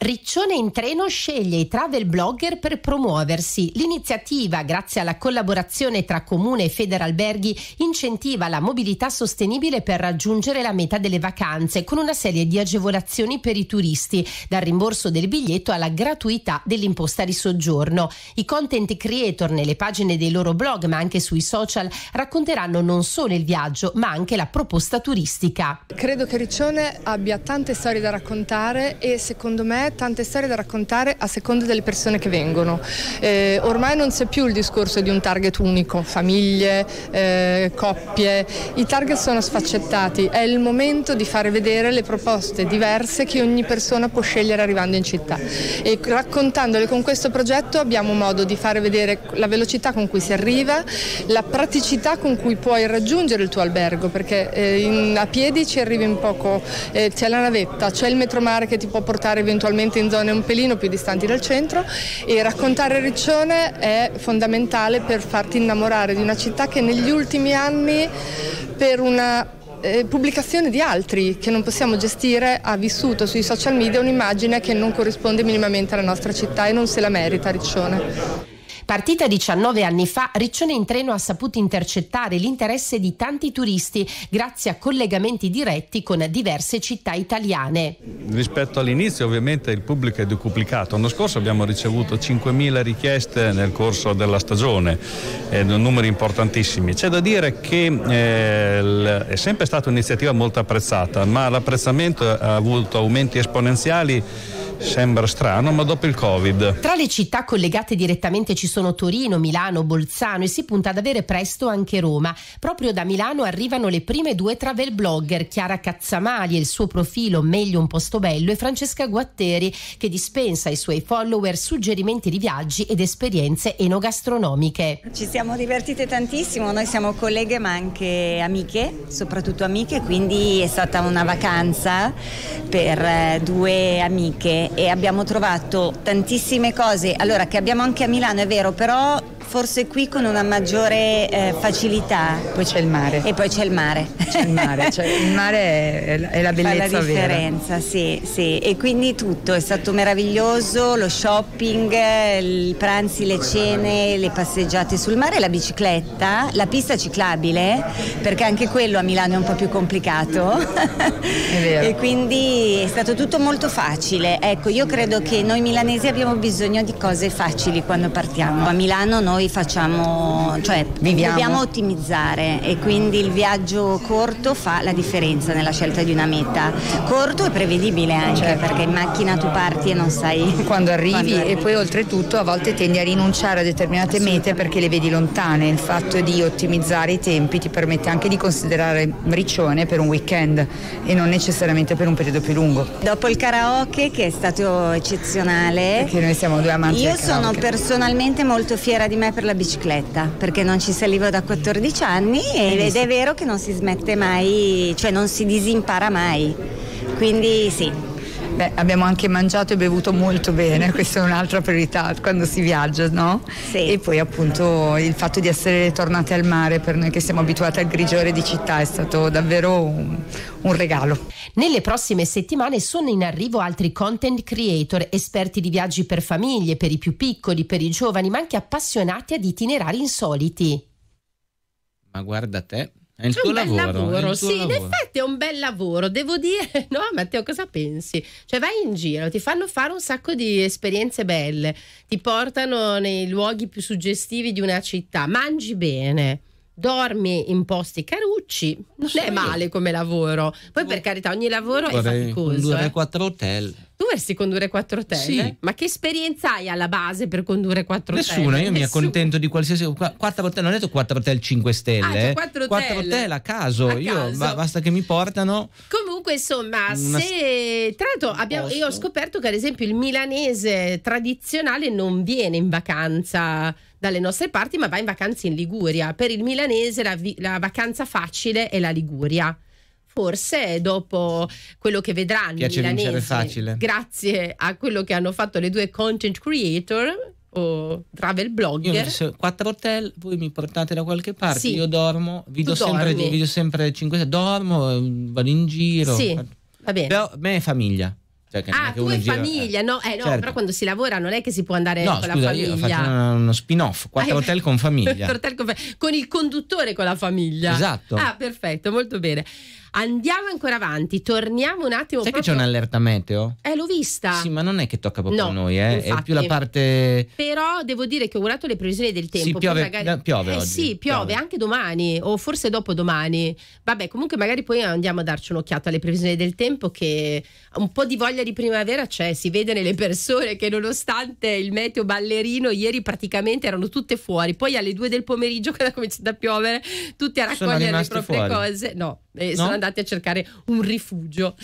Riccione in treno sceglie i travel blogger per promuoversi. L'iniziativa, grazie alla collaborazione tra Comune e Federalberghi, incentiva la mobilità sostenibile per raggiungere la meta delle vacanze con una serie di agevolazioni per i turisti, dal rimborso del biglietto alla gratuità dell'imposta di soggiorno. I content creator nelle pagine dei loro blog, ma anche sui social, racconteranno non solo il viaggio, ma anche la proposta turistica. Credo che Riccione abbia tante storie da raccontare e secondo me tante storie da raccontare a seconda delle persone che vengono. Eh, ormai non c'è più il discorso di un target unico, famiglie, eh, coppie, i target sono sfaccettati, è il momento di fare vedere le proposte diverse che ogni persona può scegliere arrivando in città e raccontandole con questo progetto abbiamo modo di fare vedere la velocità con cui si arriva, la praticità con cui puoi raggiungere il tuo albergo perché eh, in, a piedi ci arrivi in poco, eh, c'è la navetta, c'è il metromare che ti può portare eventualmente specialmente in zone un pelino più distanti dal centro e raccontare Riccione è fondamentale per farti innamorare di una città che negli ultimi anni per una eh, pubblicazione di altri che non possiamo gestire ha vissuto sui social media un'immagine che non corrisponde minimamente alla nostra città e non se la merita Riccione. Partita 19 anni fa, Riccione in treno ha saputo intercettare l'interesse di tanti turisti grazie a collegamenti diretti con diverse città italiane. Rispetto all'inizio ovviamente il pubblico è duplicato. L'anno scorso abbiamo ricevuto 5.000 richieste nel corso della stagione, eh, numeri importantissimi. C'è da dire che eh, è sempre stata un'iniziativa molto apprezzata, ma l'apprezzamento ha avuto aumenti esponenziali Sembra strano, ma dopo il Covid. Tra le città collegate direttamente ci sono Torino, Milano, Bolzano e si punta ad avere presto anche Roma. Proprio da Milano arrivano le prime due travel blogger, Chiara Cazzamali e il suo profilo Meglio un posto bello e Francesca Guatteri che dispensa ai suoi follower suggerimenti di viaggi ed esperienze enogastronomiche. Ci siamo divertite tantissimo, noi siamo colleghe ma anche amiche, soprattutto amiche, quindi è stata una vacanza per eh, due amiche e abbiamo trovato tantissime cose, allora che abbiamo anche a Milano è vero, però forse qui con una maggiore eh, facilità. Poi c'è il mare. E poi c'è il mare. C'è il mare, cioè, il mare è, è la bellezza Fa la differenza, vera. sì, sì. E quindi tutto è stato meraviglioso, lo shopping, i pranzi, le cene, le passeggiate sul mare, la bicicletta, la pista ciclabile, perché anche quello a Milano è un po' più complicato. È vero. e quindi è stato tutto molto facile. Ecco, Ecco, io credo che noi milanesi abbiamo bisogno di cose facili quando partiamo. A Milano noi facciamo, cioè Viviamo. dobbiamo ottimizzare e quindi il viaggio corto fa la differenza nella scelta di una meta. Corto e prevedibile anche certo. perché in macchina tu parti e non sai quando arrivi, quando arrivi, e poi oltretutto a volte tendi a rinunciare a determinate mete perché le vedi lontane. Il fatto di ottimizzare i tempi ti permette anche di considerare Riccione per un weekend e non necessariamente per un periodo più lungo. Dopo il karaoke che è stato stato eccezionale. Perché noi siamo due amanti. Io sono personalmente molto fiera di me per la bicicletta, perché non ci salivo da 14 anni ed, ed è vero che non si smette mai, cioè non si disimpara mai. Quindi sì, Beh, abbiamo anche mangiato e bevuto molto bene, questa è un'altra priorità quando si viaggia, no? Sì. E poi appunto il fatto di essere tornate al mare per noi che siamo abituati al grigiore di città è stato davvero un, un regalo. Nelle prossime settimane sono in arrivo altri content creator, esperti di viaggi per famiglie, per i più piccoli, per i giovani, ma anche appassionati ad itinerari insoliti. Ma guarda te, è il, tuo lavoro, lavoro. il sì, lavoro. in effetti è un bel lavoro, devo dire, no Matteo, cosa pensi? Cioè vai in giro, ti fanno fare un sacco di esperienze belle, ti portano nei luoghi più suggestivi di una città, mangi bene dormi in posti carucci non è male come lavoro poi per carità ogni lavoro è faticoso Due, tre, eh. quattro hotel tu dovresti condurre quattro hotel. Sì. Ma che esperienza hai alla base per condurre quattro hotel? Nessuna, io Nessuna. mi accontento di qualsiasi. Quattro hotel, non ho detto quattro hotel 5 stelle. Ah, eh. cioè quattro hotel. Quattro hotel a caso. A io, caso. basta che mi portano. Comunque, insomma, se. Tra l'altro, abbiamo... io ho scoperto che, ad esempio, il milanese tradizionale non viene in vacanza dalle nostre parti, ma va in vacanza in Liguria. Per il milanese la, vi- la vacanza facile è la Liguria forse dopo quello che vedranno Piace i milanesi facile. grazie a quello che hanno fatto le due content creator o travel blogger io so, quattro hotel voi mi portate da qualche parte sì. io dormo vi do, sempre, vi sempre, 5 dormo ehm, vado in giro sì, va bene. però me è famiglia cioè ah, tu in famiglia, gira, no, eh, no certo. però quando si lavora non è che si può andare no, con scusa, la famiglia. Io faccio uno, spin-off, ah, quattro hotel con famiglia. con, con il conduttore con la famiglia. Esatto. Ah, perfetto, molto bene. Andiamo ancora avanti, torniamo un attimo. Sai proprio... che c'è un'allerta meteo? Eh, l'ho vista. Sì, ma non è che tocca proprio no, a noi, eh. È più la parte. Però devo dire che ho guardato le previsioni del tempo. Sì, piove, magari... Eh, piove eh, oggi. Sì, piove, piove, anche domani o forse dopodomani. Vabbè, comunque magari poi andiamo a darci un'occhiata alle previsioni del tempo che un po' di voglia di primavera c'è, si vede nelle persone che nonostante il meteo ballerino ieri praticamente erano tutte fuori. Poi alle due del pomeriggio quando ha cominciato a piovere, tutti a raccogliere le proprie fuori. cose. No, eh, no? sono andati a cercare un rifugio.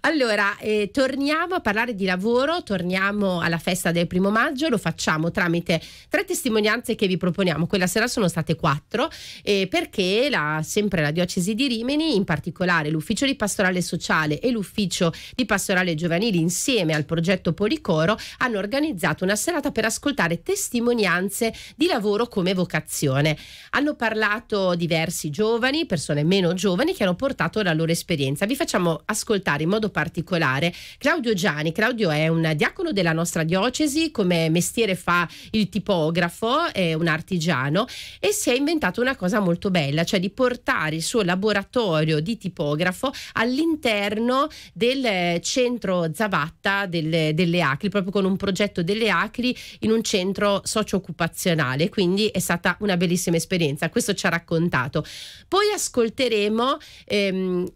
Allora, eh, torniamo a parlare di lavoro, torniamo alla festa del primo maggio, lo facciamo tramite tre testimonianze che vi proponiamo. Quella sera sono state quattro, eh, perché la, sempre la diocesi di Rimini, in particolare l'ufficio di pastorale sociale e l'ufficio di pastorale giovanili insieme al progetto Policoro hanno organizzato una serata per ascoltare testimonianze di lavoro come vocazione. Hanno parlato diversi giovani, persone meno giovani che hanno portato la loro esperienza. Vi facciamo ascoltare in modo particolare Claudio Gianni. Claudio è un diacono della nostra diocesi, come mestiere fa il tipografo, è un artigiano e si è inventato una cosa molto bella, cioè di portare il suo laboratorio di tipografo all'interno del eh, centro Zavatta delle, delle Acri, proprio con un progetto delle Acri in un centro socio-occupazionale. Quindi è stata una bellissima esperienza, questo ci ha raccontato. Poi ascolteremo ehm,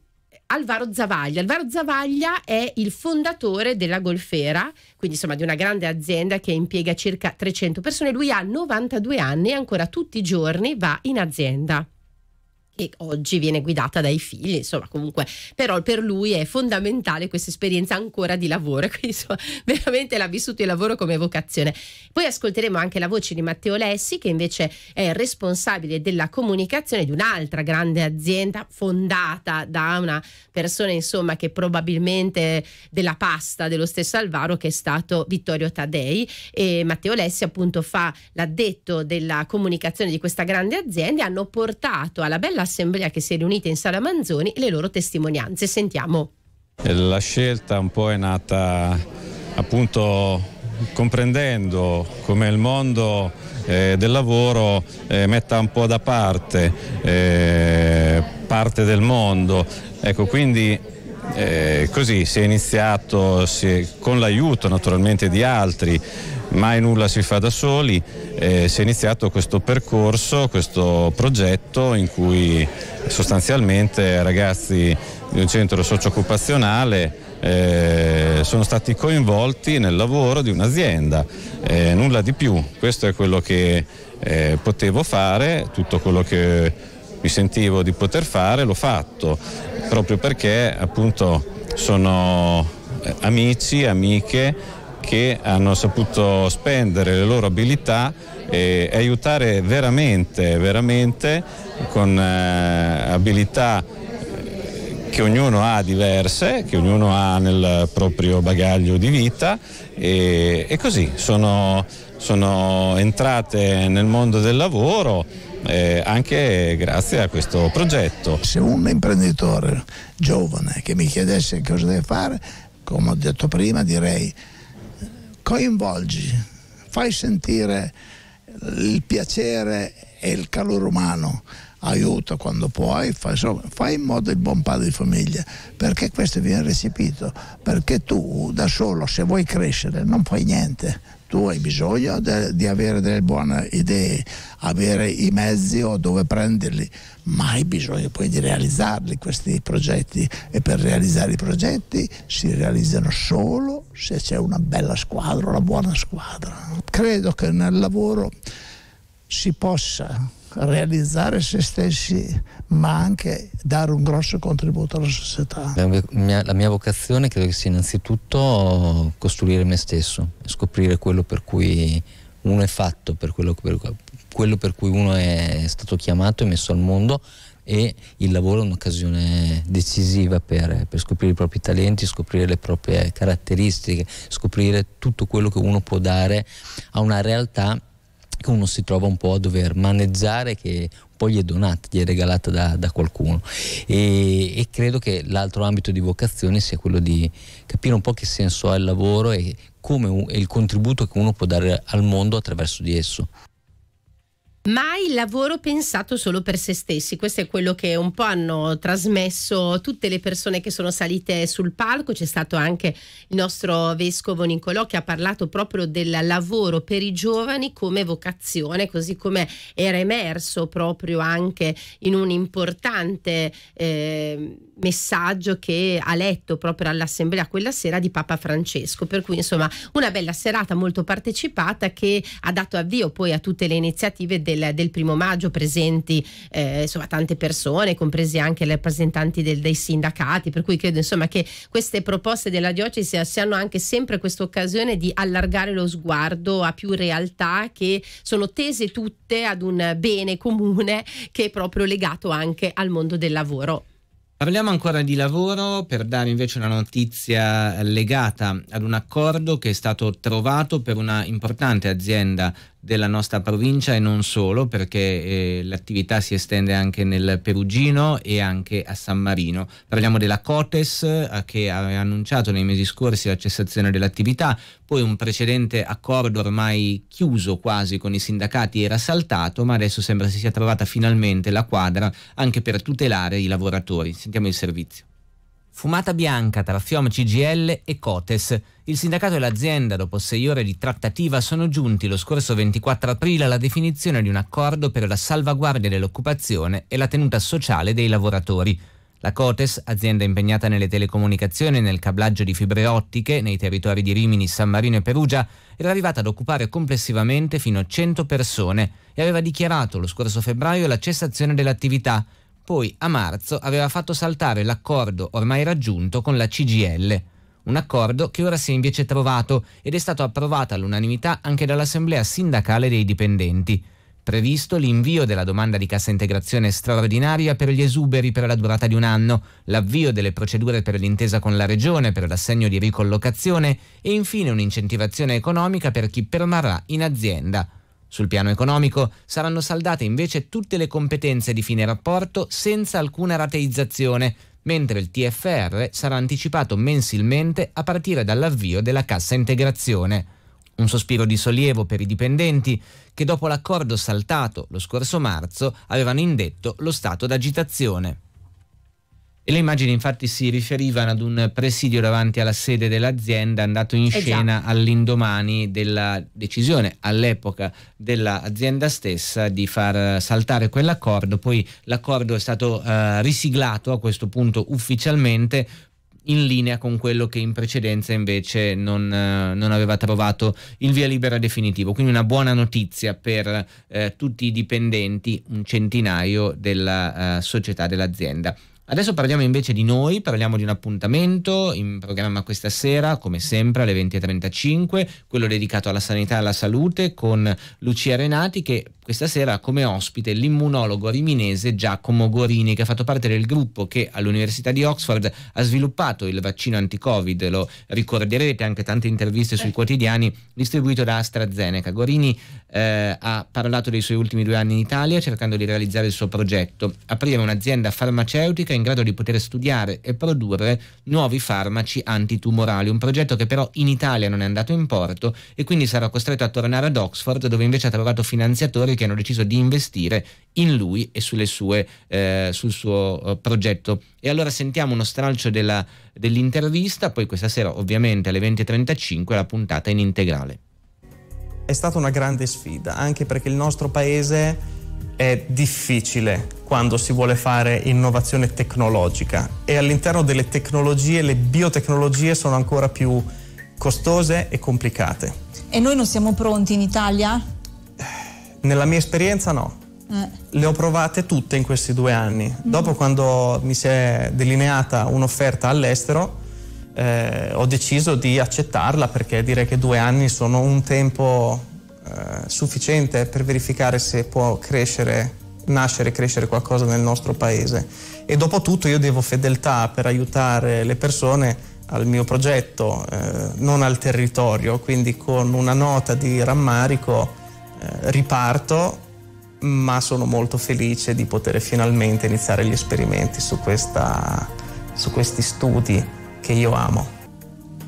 Alvaro Zavaglia. Alvaro Zavaglia è il fondatore della Golfera, quindi insomma di una grande azienda che impiega circa 300 persone. Lui ha 92 anni e ancora tutti i giorni va in azienda che oggi viene guidata dai figli, insomma comunque, però per lui è fondamentale questa esperienza ancora di lavoro, quindi insomma, veramente l'ha vissuto il lavoro come vocazione. Poi ascolteremo anche la voce di Matteo Lessi che invece è responsabile della comunicazione di un'altra grande azienda fondata da una persona insomma che probabilmente della pasta dello stesso Alvaro che è stato Vittorio Taddei e Matteo Lessi appunto fa l'addetto della comunicazione di questa grande azienda e hanno portato alla bella l'assemblea che si è riunita in Sala Manzoni le loro testimonianze. Sentiamo. Eh, la scelta un po' è nata appunto comprendendo come il mondo eh, del lavoro eh, metta un po' da parte eh, parte del mondo. Ecco, quindi eh, così si è iniziato si è, con l'aiuto naturalmente di altri, mai nulla si fa da soli, eh, si è iniziato questo percorso, questo progetto in cui sostanzialmente ragazzi di un centro socio-occupazionale eh, sono stati coinvolti nel lavoro di un'azienda, eh, nulla di più, questo è quello che eh, potevo fare, tutto quello che mi sentivo di poter fare, l'ho fatto proprio perché appunto sono eh, amici, amiche che hanno saputo spendere le loro abilità e aiutare veramente, veramente con eh, abilità eh, che ognuno ha diverse, che ognuno ha nel proprio bagaglio di vita e, e così sono, sono entrate nel mondo del lavoro eh, anche grazie a questo progetto. Se un imprenditore giovane che mi chiedesse cosa deve fare, come ho detto prima, direi coinvolgi, fai sentire il piacere e il calore umano aiuta quando puoi, fai, insomma, fai, in modo il buon padre di famiglia, perché questo viene recepito, perché tu da solo se vuoi crescere non fai niente tu hai bisogno de, di avere delle buone idee, avere i mezzi o dove prenderli, ma hai bisogno poi di realizzarli questi progetti e per realizzare i progetti si realizzano solo se c'è una bella squadra, una buona squadra. Credo che nel lavoro si possa realizzare se stessi ma anche dare un grosso contributo alla società. La mia, la mia vocazione credo che sia innanzitutto costruire me stesso, scoprire quello per cui uno è fatto, per quello per, quello per cui uno è stato chiamato e messo al mondo e il lavoro è un'occasione decisiva per, per, scoprire i propri talenti, scoprire le proprie caratteristiche, scoprire tutto quello che uno può dare a una realtà che uno si trova un po' a dover maneggiare che un po' gli è donata, gli è regalata da, da qualcuno. E, e, credo che l'altro ambito di vocazione sia quello di capire un po' che senso ha il lavoro e, come, e il contributo che uno può dare al mondo attraverso di esso. Mai lavoro pensato solo per se stessi, questo è quello che un po' hanno trasmesso tutte le persone che sono salite sul palco, c'è stato anche il nostro vescovo Nicolò che ha parlato proprio del lavoro per i giovani come vocazione, così come era emerso proprio anche in un importante eh, messaggio che ha letto proprio all'assemblea quella sera di Papa Francesco, per cui insomma una bella serata molto partecipata che ha dato avvio poi a tutte le iniziative del del, del primo maggio presenti eh, insomma, tante persone, compresi anche le rappresentanti del, dei sindacati, per cui credo insomma, che queste proposte della diocesi siano anche sempre questa occasione di allargare lo sguardo a più realtà che sono tese tutte ad un bene comune che è proprio legato anche al mondo del lavoro. Parliamo ancora di lavoro per dare invece una notizia legata ad un accordo che è stato trovato per una importante azienda della nostra provincia e non solo perché eh, l'attività si estende anche nel Perugino e anche a San Marino. Parliamo della Cotes eh, che ha annunciato nei mesi scorsi la cessazione dell'attività, poi un precedente accordo ormai chiuso quasi con i sindacati era saltato ma adesso sembra si sia trovata finalmente la quadra anche per tutelare i lavoratori Sinchiamo il servizio. Fumata bianca tra Fiom CGL e Cotes. Il sindacato e l'azienda, dopo sei ore di trattativa, sono giunti lo scorso 24 aprile alla definizione di un accordo per la salvaguardia dell'occupazione e la tenuta sociale dei lavoratori. La Cotes, azienda impegnata nelle telecomunicazioni e nel cablaggio di fibre ottiche nei territori di Rimini, San Marino e Perugia, era arrivata ad occupare complessivamente fino a 100 persone e aveva dichiarato lo scorso febbraio la cessazione dell'attività poi a marzo aveva fatto saltare l'accordo ormai raggiunto con la CGL, un accordo che ora si è invece trovato ed è stato approvato all'unanimità anche dall'Assemblea sindacale dei dipendenti. Previsto l'invio della domanda di cassa integrazione straordinaria per gli esuberi per la durata di un anno, l'avvio delle procedure per l'intesa con la Regione per l'assegno di ricollocazione e infine un'incentivazione economica per chi permarrà in azienda. Sul piano economico saranno saldate invece tutte le competenze di fine rapporto senza alcuna rateizzazione, mentre il TFR sarà anticipato mensilmente a partire dall'avvio della cassa integrazione. Un sospiro di sollievo per i dipendenti che dopo l'accordo saltato lo scorso marzo avevano indetto lo stato d'agitazione. E le immagini infatti si riferivano ad un presidio davanti alla sede dell'azienda andato in esatto. scena all'indomani della decisione all'epoca dell'azienda stessa di far saltare quell'accordo, poi l'accordo è stato eh, risiglato a questo punto ufficialmente in linea con quello che in precedenza invece non, eh, non, aveva trovato il via libera definitivo. Quindi una buona notizia per eh, tutti i dipendenti, un centinaio della eh, società dell'azienda. Adesso parliamo invece di noi, parliamo di un appuntamento in programma questa sera, come sempre alle 20.35, quello dedicato alla sanità e alla salute con Lucia Renati che questa sera come ospite l'immunologo riminese Giacomo Gorini, che ha fatto parte del gruppo che all'Università di Oxford ha sviluppato il vaccino anti-Covid. Lo ricorderete anche tante interviste sui certo. quotidiani distribuito da AstraZeneca. Gorini eh, ha parlato dei suoi ultimi due anni in Italia cercando di realizzare il suo progetto, aprire un'azienda farmaceutica in grado di poter studiare e produrre nuovi farmaci antitumorali, un progetto che però in Italia non è andato in porto e quindi sarà costretto a tornare ad Oxford dove invece ha trovato finanziatori investitori che hanno deciso di investire in lui e sue, eh, sul suo eh, progetto. E allora sentiamo uno stralcio dell'intervista, poi questa sera ovviamente alle 20.35 la puntata in integrale. È stata una grande sfida, anche perché il nostro paese è difficile quando si vuole fare innovazione tecnologica e all'interno delle tecnologie le biotecnologie sono ancora più costose e complicate. E noi non siamo pronti in Italia? Eh, nella mia esperienza no. Eh. Le ho provate tutte in questi due anni. Mm. Dopo quando mi si è delineata un'offerta all'estero, eh, ho deciso di accettarla perché direi che due anni sono un tempo eh, sufficiente per verificare se può crescere, nascere e crescere qualcosa nel nostro paese. E dopo tutto io devo fedeltà per aiutare le persone al mio progetto, eh, non al territorio, quindi con una nota di rammarico riparto, ma sono molto felice di poter finalmente iniziare gli esperimenti su, questa, su questi studi che io amo.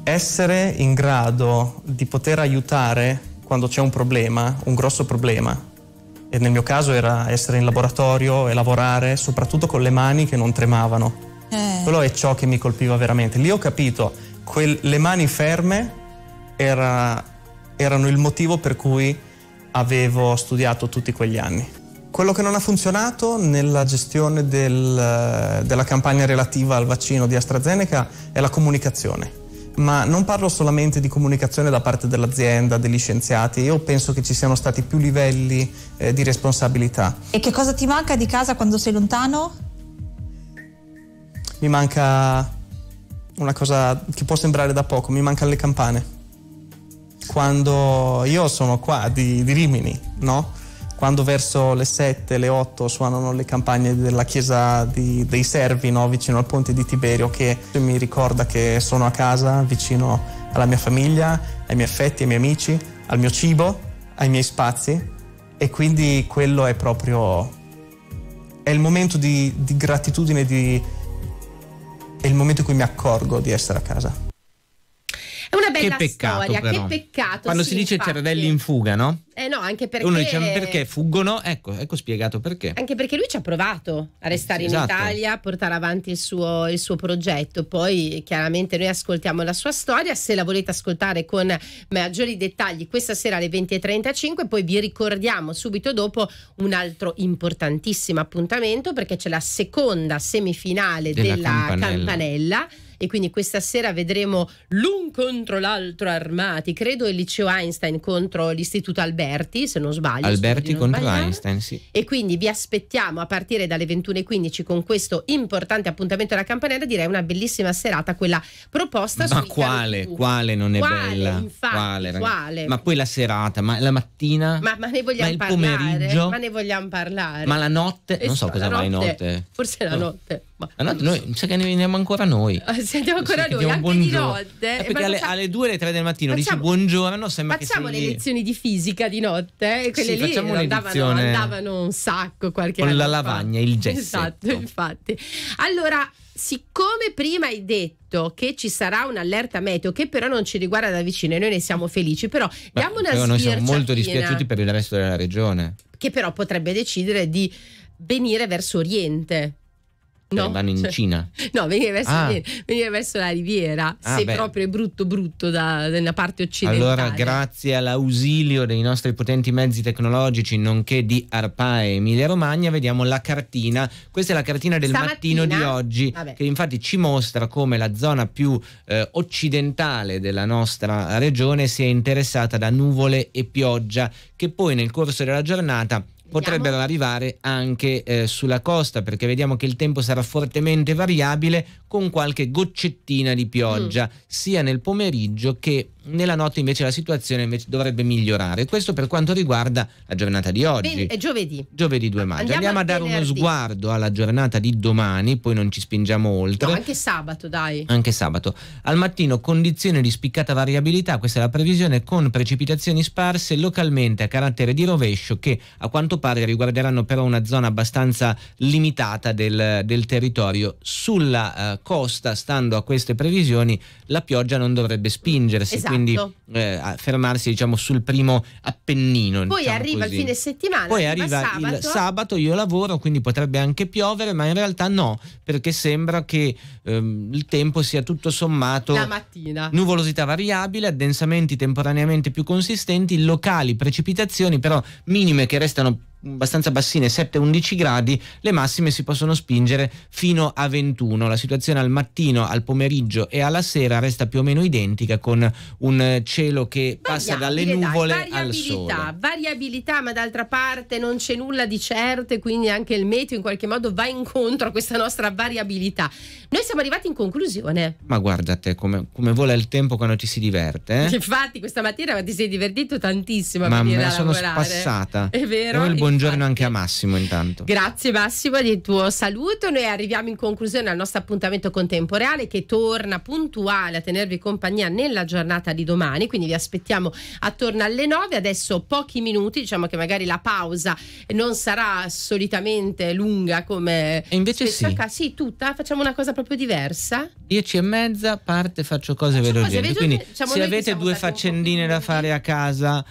Essere in grado di poter aiutare quando c'è un problema, un grosso problema, e nel mio caso era essere in laboratorio e lavorare soprattutto con le mani che non tremavano. Eh. Quello è ciò che mi colpiva veramente. Lì ho capito, quel, le mani ferme era, erano il motivo per cui avevo studiato tutti quegli anni. Quello che non ha funzionato nella gestione del, eh, della campagna relativa al vaccino di AstraZeneca è la comunicazione. Ma non parlo solamente di comunicazione da parte dell'azienda, degli scienziati, io penso che ci siano stati più livelli eh, di responsabilità. E che cosa ti manca di casa quando sei lontano? Mi manca una cosa che può sembrare da poco, mi mancano le campane quando io sono qua di, di Rimini, no? quando verso le 7, le 8 suonano le campagne della chiesa di, dei Servi no? vicino al ponte di Tiberio che mi ricorda che sono a casa vicino alla mia famiglia, ai miei affetti, ai miei amici, al mio cibo, ai miei spazi e quindi quello è proprio è il momento di, di gratitudine, di, è il momento in cui mi accorgo di essere a casa che peccato, storia. Però. Che peccato. Quando sì, si dice infatti. cervelli in fuga, no? Eh no, anche perché... Uno dice perché fuggono, ecco, ecco spiegato perché. Anche perché lui ci ha provato a restare eh, in esatto. Italia, a portare avanti il suo, il suo, progetto. Poi chiaramente noi ascoltiamo la sua storia, se la volete ascoltare con maggiori dettagli questa sera alle 20.35, poi vi ricordiamo subito dopo un altro importantissimo appuntamento perché c'è la seconda semifinale della, della campanella, campanella e quindi questa sera vedremo l'un contro l'altro armati, credo il liceo Einstein contro l'istituto Alberti, se non sbaglio. Alberti contro sbagliare. Einstein, sì. E quindi vi aspettiamo a partire dalle 21.15 con questo importante appuntamento alla campanella, direi una bellissima serata quella proposta. Ma quale? Quale non è quale, bella? Infatti, quale, quale? Ma poi la serata, ma la mattina? Ma, ma ne vogliamo ma parlare? Pomeriggio? Ma ne vogliamo parlare? Ma la notte? non so esatto, cosa va in notte. Forse la no. notte. Ma no, noi, mi sa che ne veniamo ancora noi. Eh, Sentiamo ancora noi, anche buongiorno. di notte. Eh, eh, perché alle, facciamo... alle 2 alle 3 del mattino facciamo, dici buongiorno, sembra facciamo che Facciamo le lezioni di fisica di notte, eh? quelle sì, lì andavano, andavano, un sacco qualche Con la lavagna, fa. il gesso. Esatto, infatti. Allora, siccome prima hai detto che ci sarà un'allerta meteo che però non ci riguarda da vicino e noi ne siamo felici, però Beh, diamo una però noi siamo molto dispiaciuti per il resto della regione. Che però potrebbe decidere di venire verso Oriente. No, andando in cioè, Cina? No, venire verso, ah. venire verso la riviera, ah, se beh. proprio è brutto brutto da, da parte occidentale. Allora, grazie all'ausilio dei nostri potenti mezzi tecnologici, nonché di Arpae Emilia Romagna, vediamo la cartina. Questa è la cartina del Stamattina, mattino di oggi, vabbè. che infatti ci mostra come la zona più eh, occidentale della nostra regione sia interessata da nuvole e pioggia, che poi nel corso della giornata potrebbero arrivare anche eh, sulla costa perché vediamo che il tempo sarà fortemente variabile con qualche goccettina di pioggia mm. sia nel pomeriggio che nella notte invece la situazione invece dovrebbe migliorare. Questo per quanto riguarda la giornata di oggi. È giovedì. Giovedì 2 maggio. Andiamo, Andiamo a dare venerdì. uno sguardo alla giornata di domani, poi non ci spingiamo oltre. No, anche sabato, dai. Anche sabato. Al mattino condizioni di spiccata variabilità, questa è la previsione, con precipitazioni sparse localmente a carattere di rovescio che a quanto pare riguarderanno però una zona abbastanza limitata del, del territorio. Sulla eh, costa, stando a queste previsioni, la pioggia non dovrebbe spingersi, esatto. quindi eh, fermarsi diciamo, sul primo appennino. Poi diciamo arriva così. il fine settimana, poi arriva, sabato. il sabato, io lavoro, quindi potrebbe anche piovere, ma in realtà no, perché sembra che ehm, il tempo sia tutto sommato la mattina. Nuvolosità variabile, addensamenti temporaneamente più consistenti, locali precipitazioni però minime che restano abbastanza bassine, 7-11 gradi, le massime si possono spingere fino a 21. La situazione al mattino, al pomeriggio e alla sera resta più o meno identica con un eh, cielo che passa dalle nuvole dai, al sole. Variabilità, ma d'altra parte non c'è nulla di certo e quindi anche il meteo in qualche modo va incontro a questa nostra variabilità. Noi siamo arrivati in conclusione. Ma guarda te come, come vola il tempo quando ci si diverte. Eh? Infatti questa mattina ti sei divertito tantissimo a ma venire a sono spassata. È vero. Io il buon buongiorno anche a Massimo intanto. Grazie Massimo del tuo saluto. Noi arriviamo in conclusione al nostro appuntamento contemporaneo che torna puntuale a tenervi compagnia nella giornata di domani, quindi vi aspettiamo attorno alle 9. Adesso pochi minuti, diciamo che magari la pausa non sarà solitamente lunga come... E invece sì. Acc- sì, tutta, facciamo una cosa proprio diversa. 10 e mezza parte faccio cose veloci. Quindi diciamo se avete diciamo due faccendine da fare a casa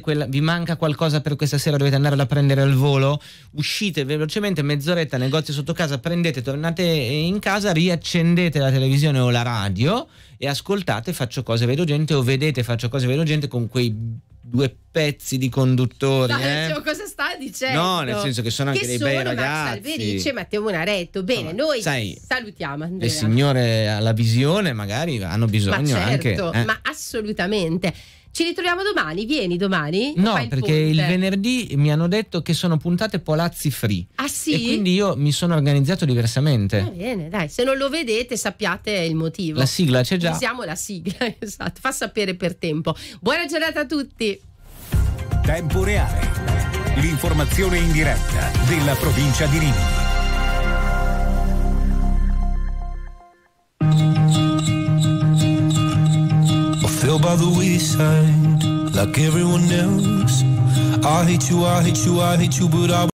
quella, vi manca qualcosa per questa sera, dovete andare a prendere al volo, uscite velocemente, mezz'oretta, negozio sotto casa, prendete, tornate in casa, riaccendete la televisione o la radio e ascoltate Faccio cose, vedo gente o vedete Faccio cose, vedo gente con quei due pezzi di conduttori. No, eh? cioè, cosa sta dicendo? No, nel senso che sono anche che dei sono bei ragazzi. Max Alberice e Matteo Monaretto. Bene, Insomma, noi sai, salutiamo Andrea. Le signore alla visione magari hanno bisogno ma certo, anche. Eh? Ma assolutamente. Ci ritroviamo domani? Vieni domani? No, perché ponte? il venerdì mi hanno detto che sono puntate Polazzi Free. Ah sì? E quindi io mi sono organizzato diversamente. Va bene, dai, se non lo vedete sappiate il motivo. La sigla c'è già. Usiamo la sigla, esatto, fa sapere per tempo. Buona giornata a tutti. Tempo reale. L'informazione in diretta della provincia di Rimini. fell by the wayside like everyone else. I hate you, I hate you, I hate you, but I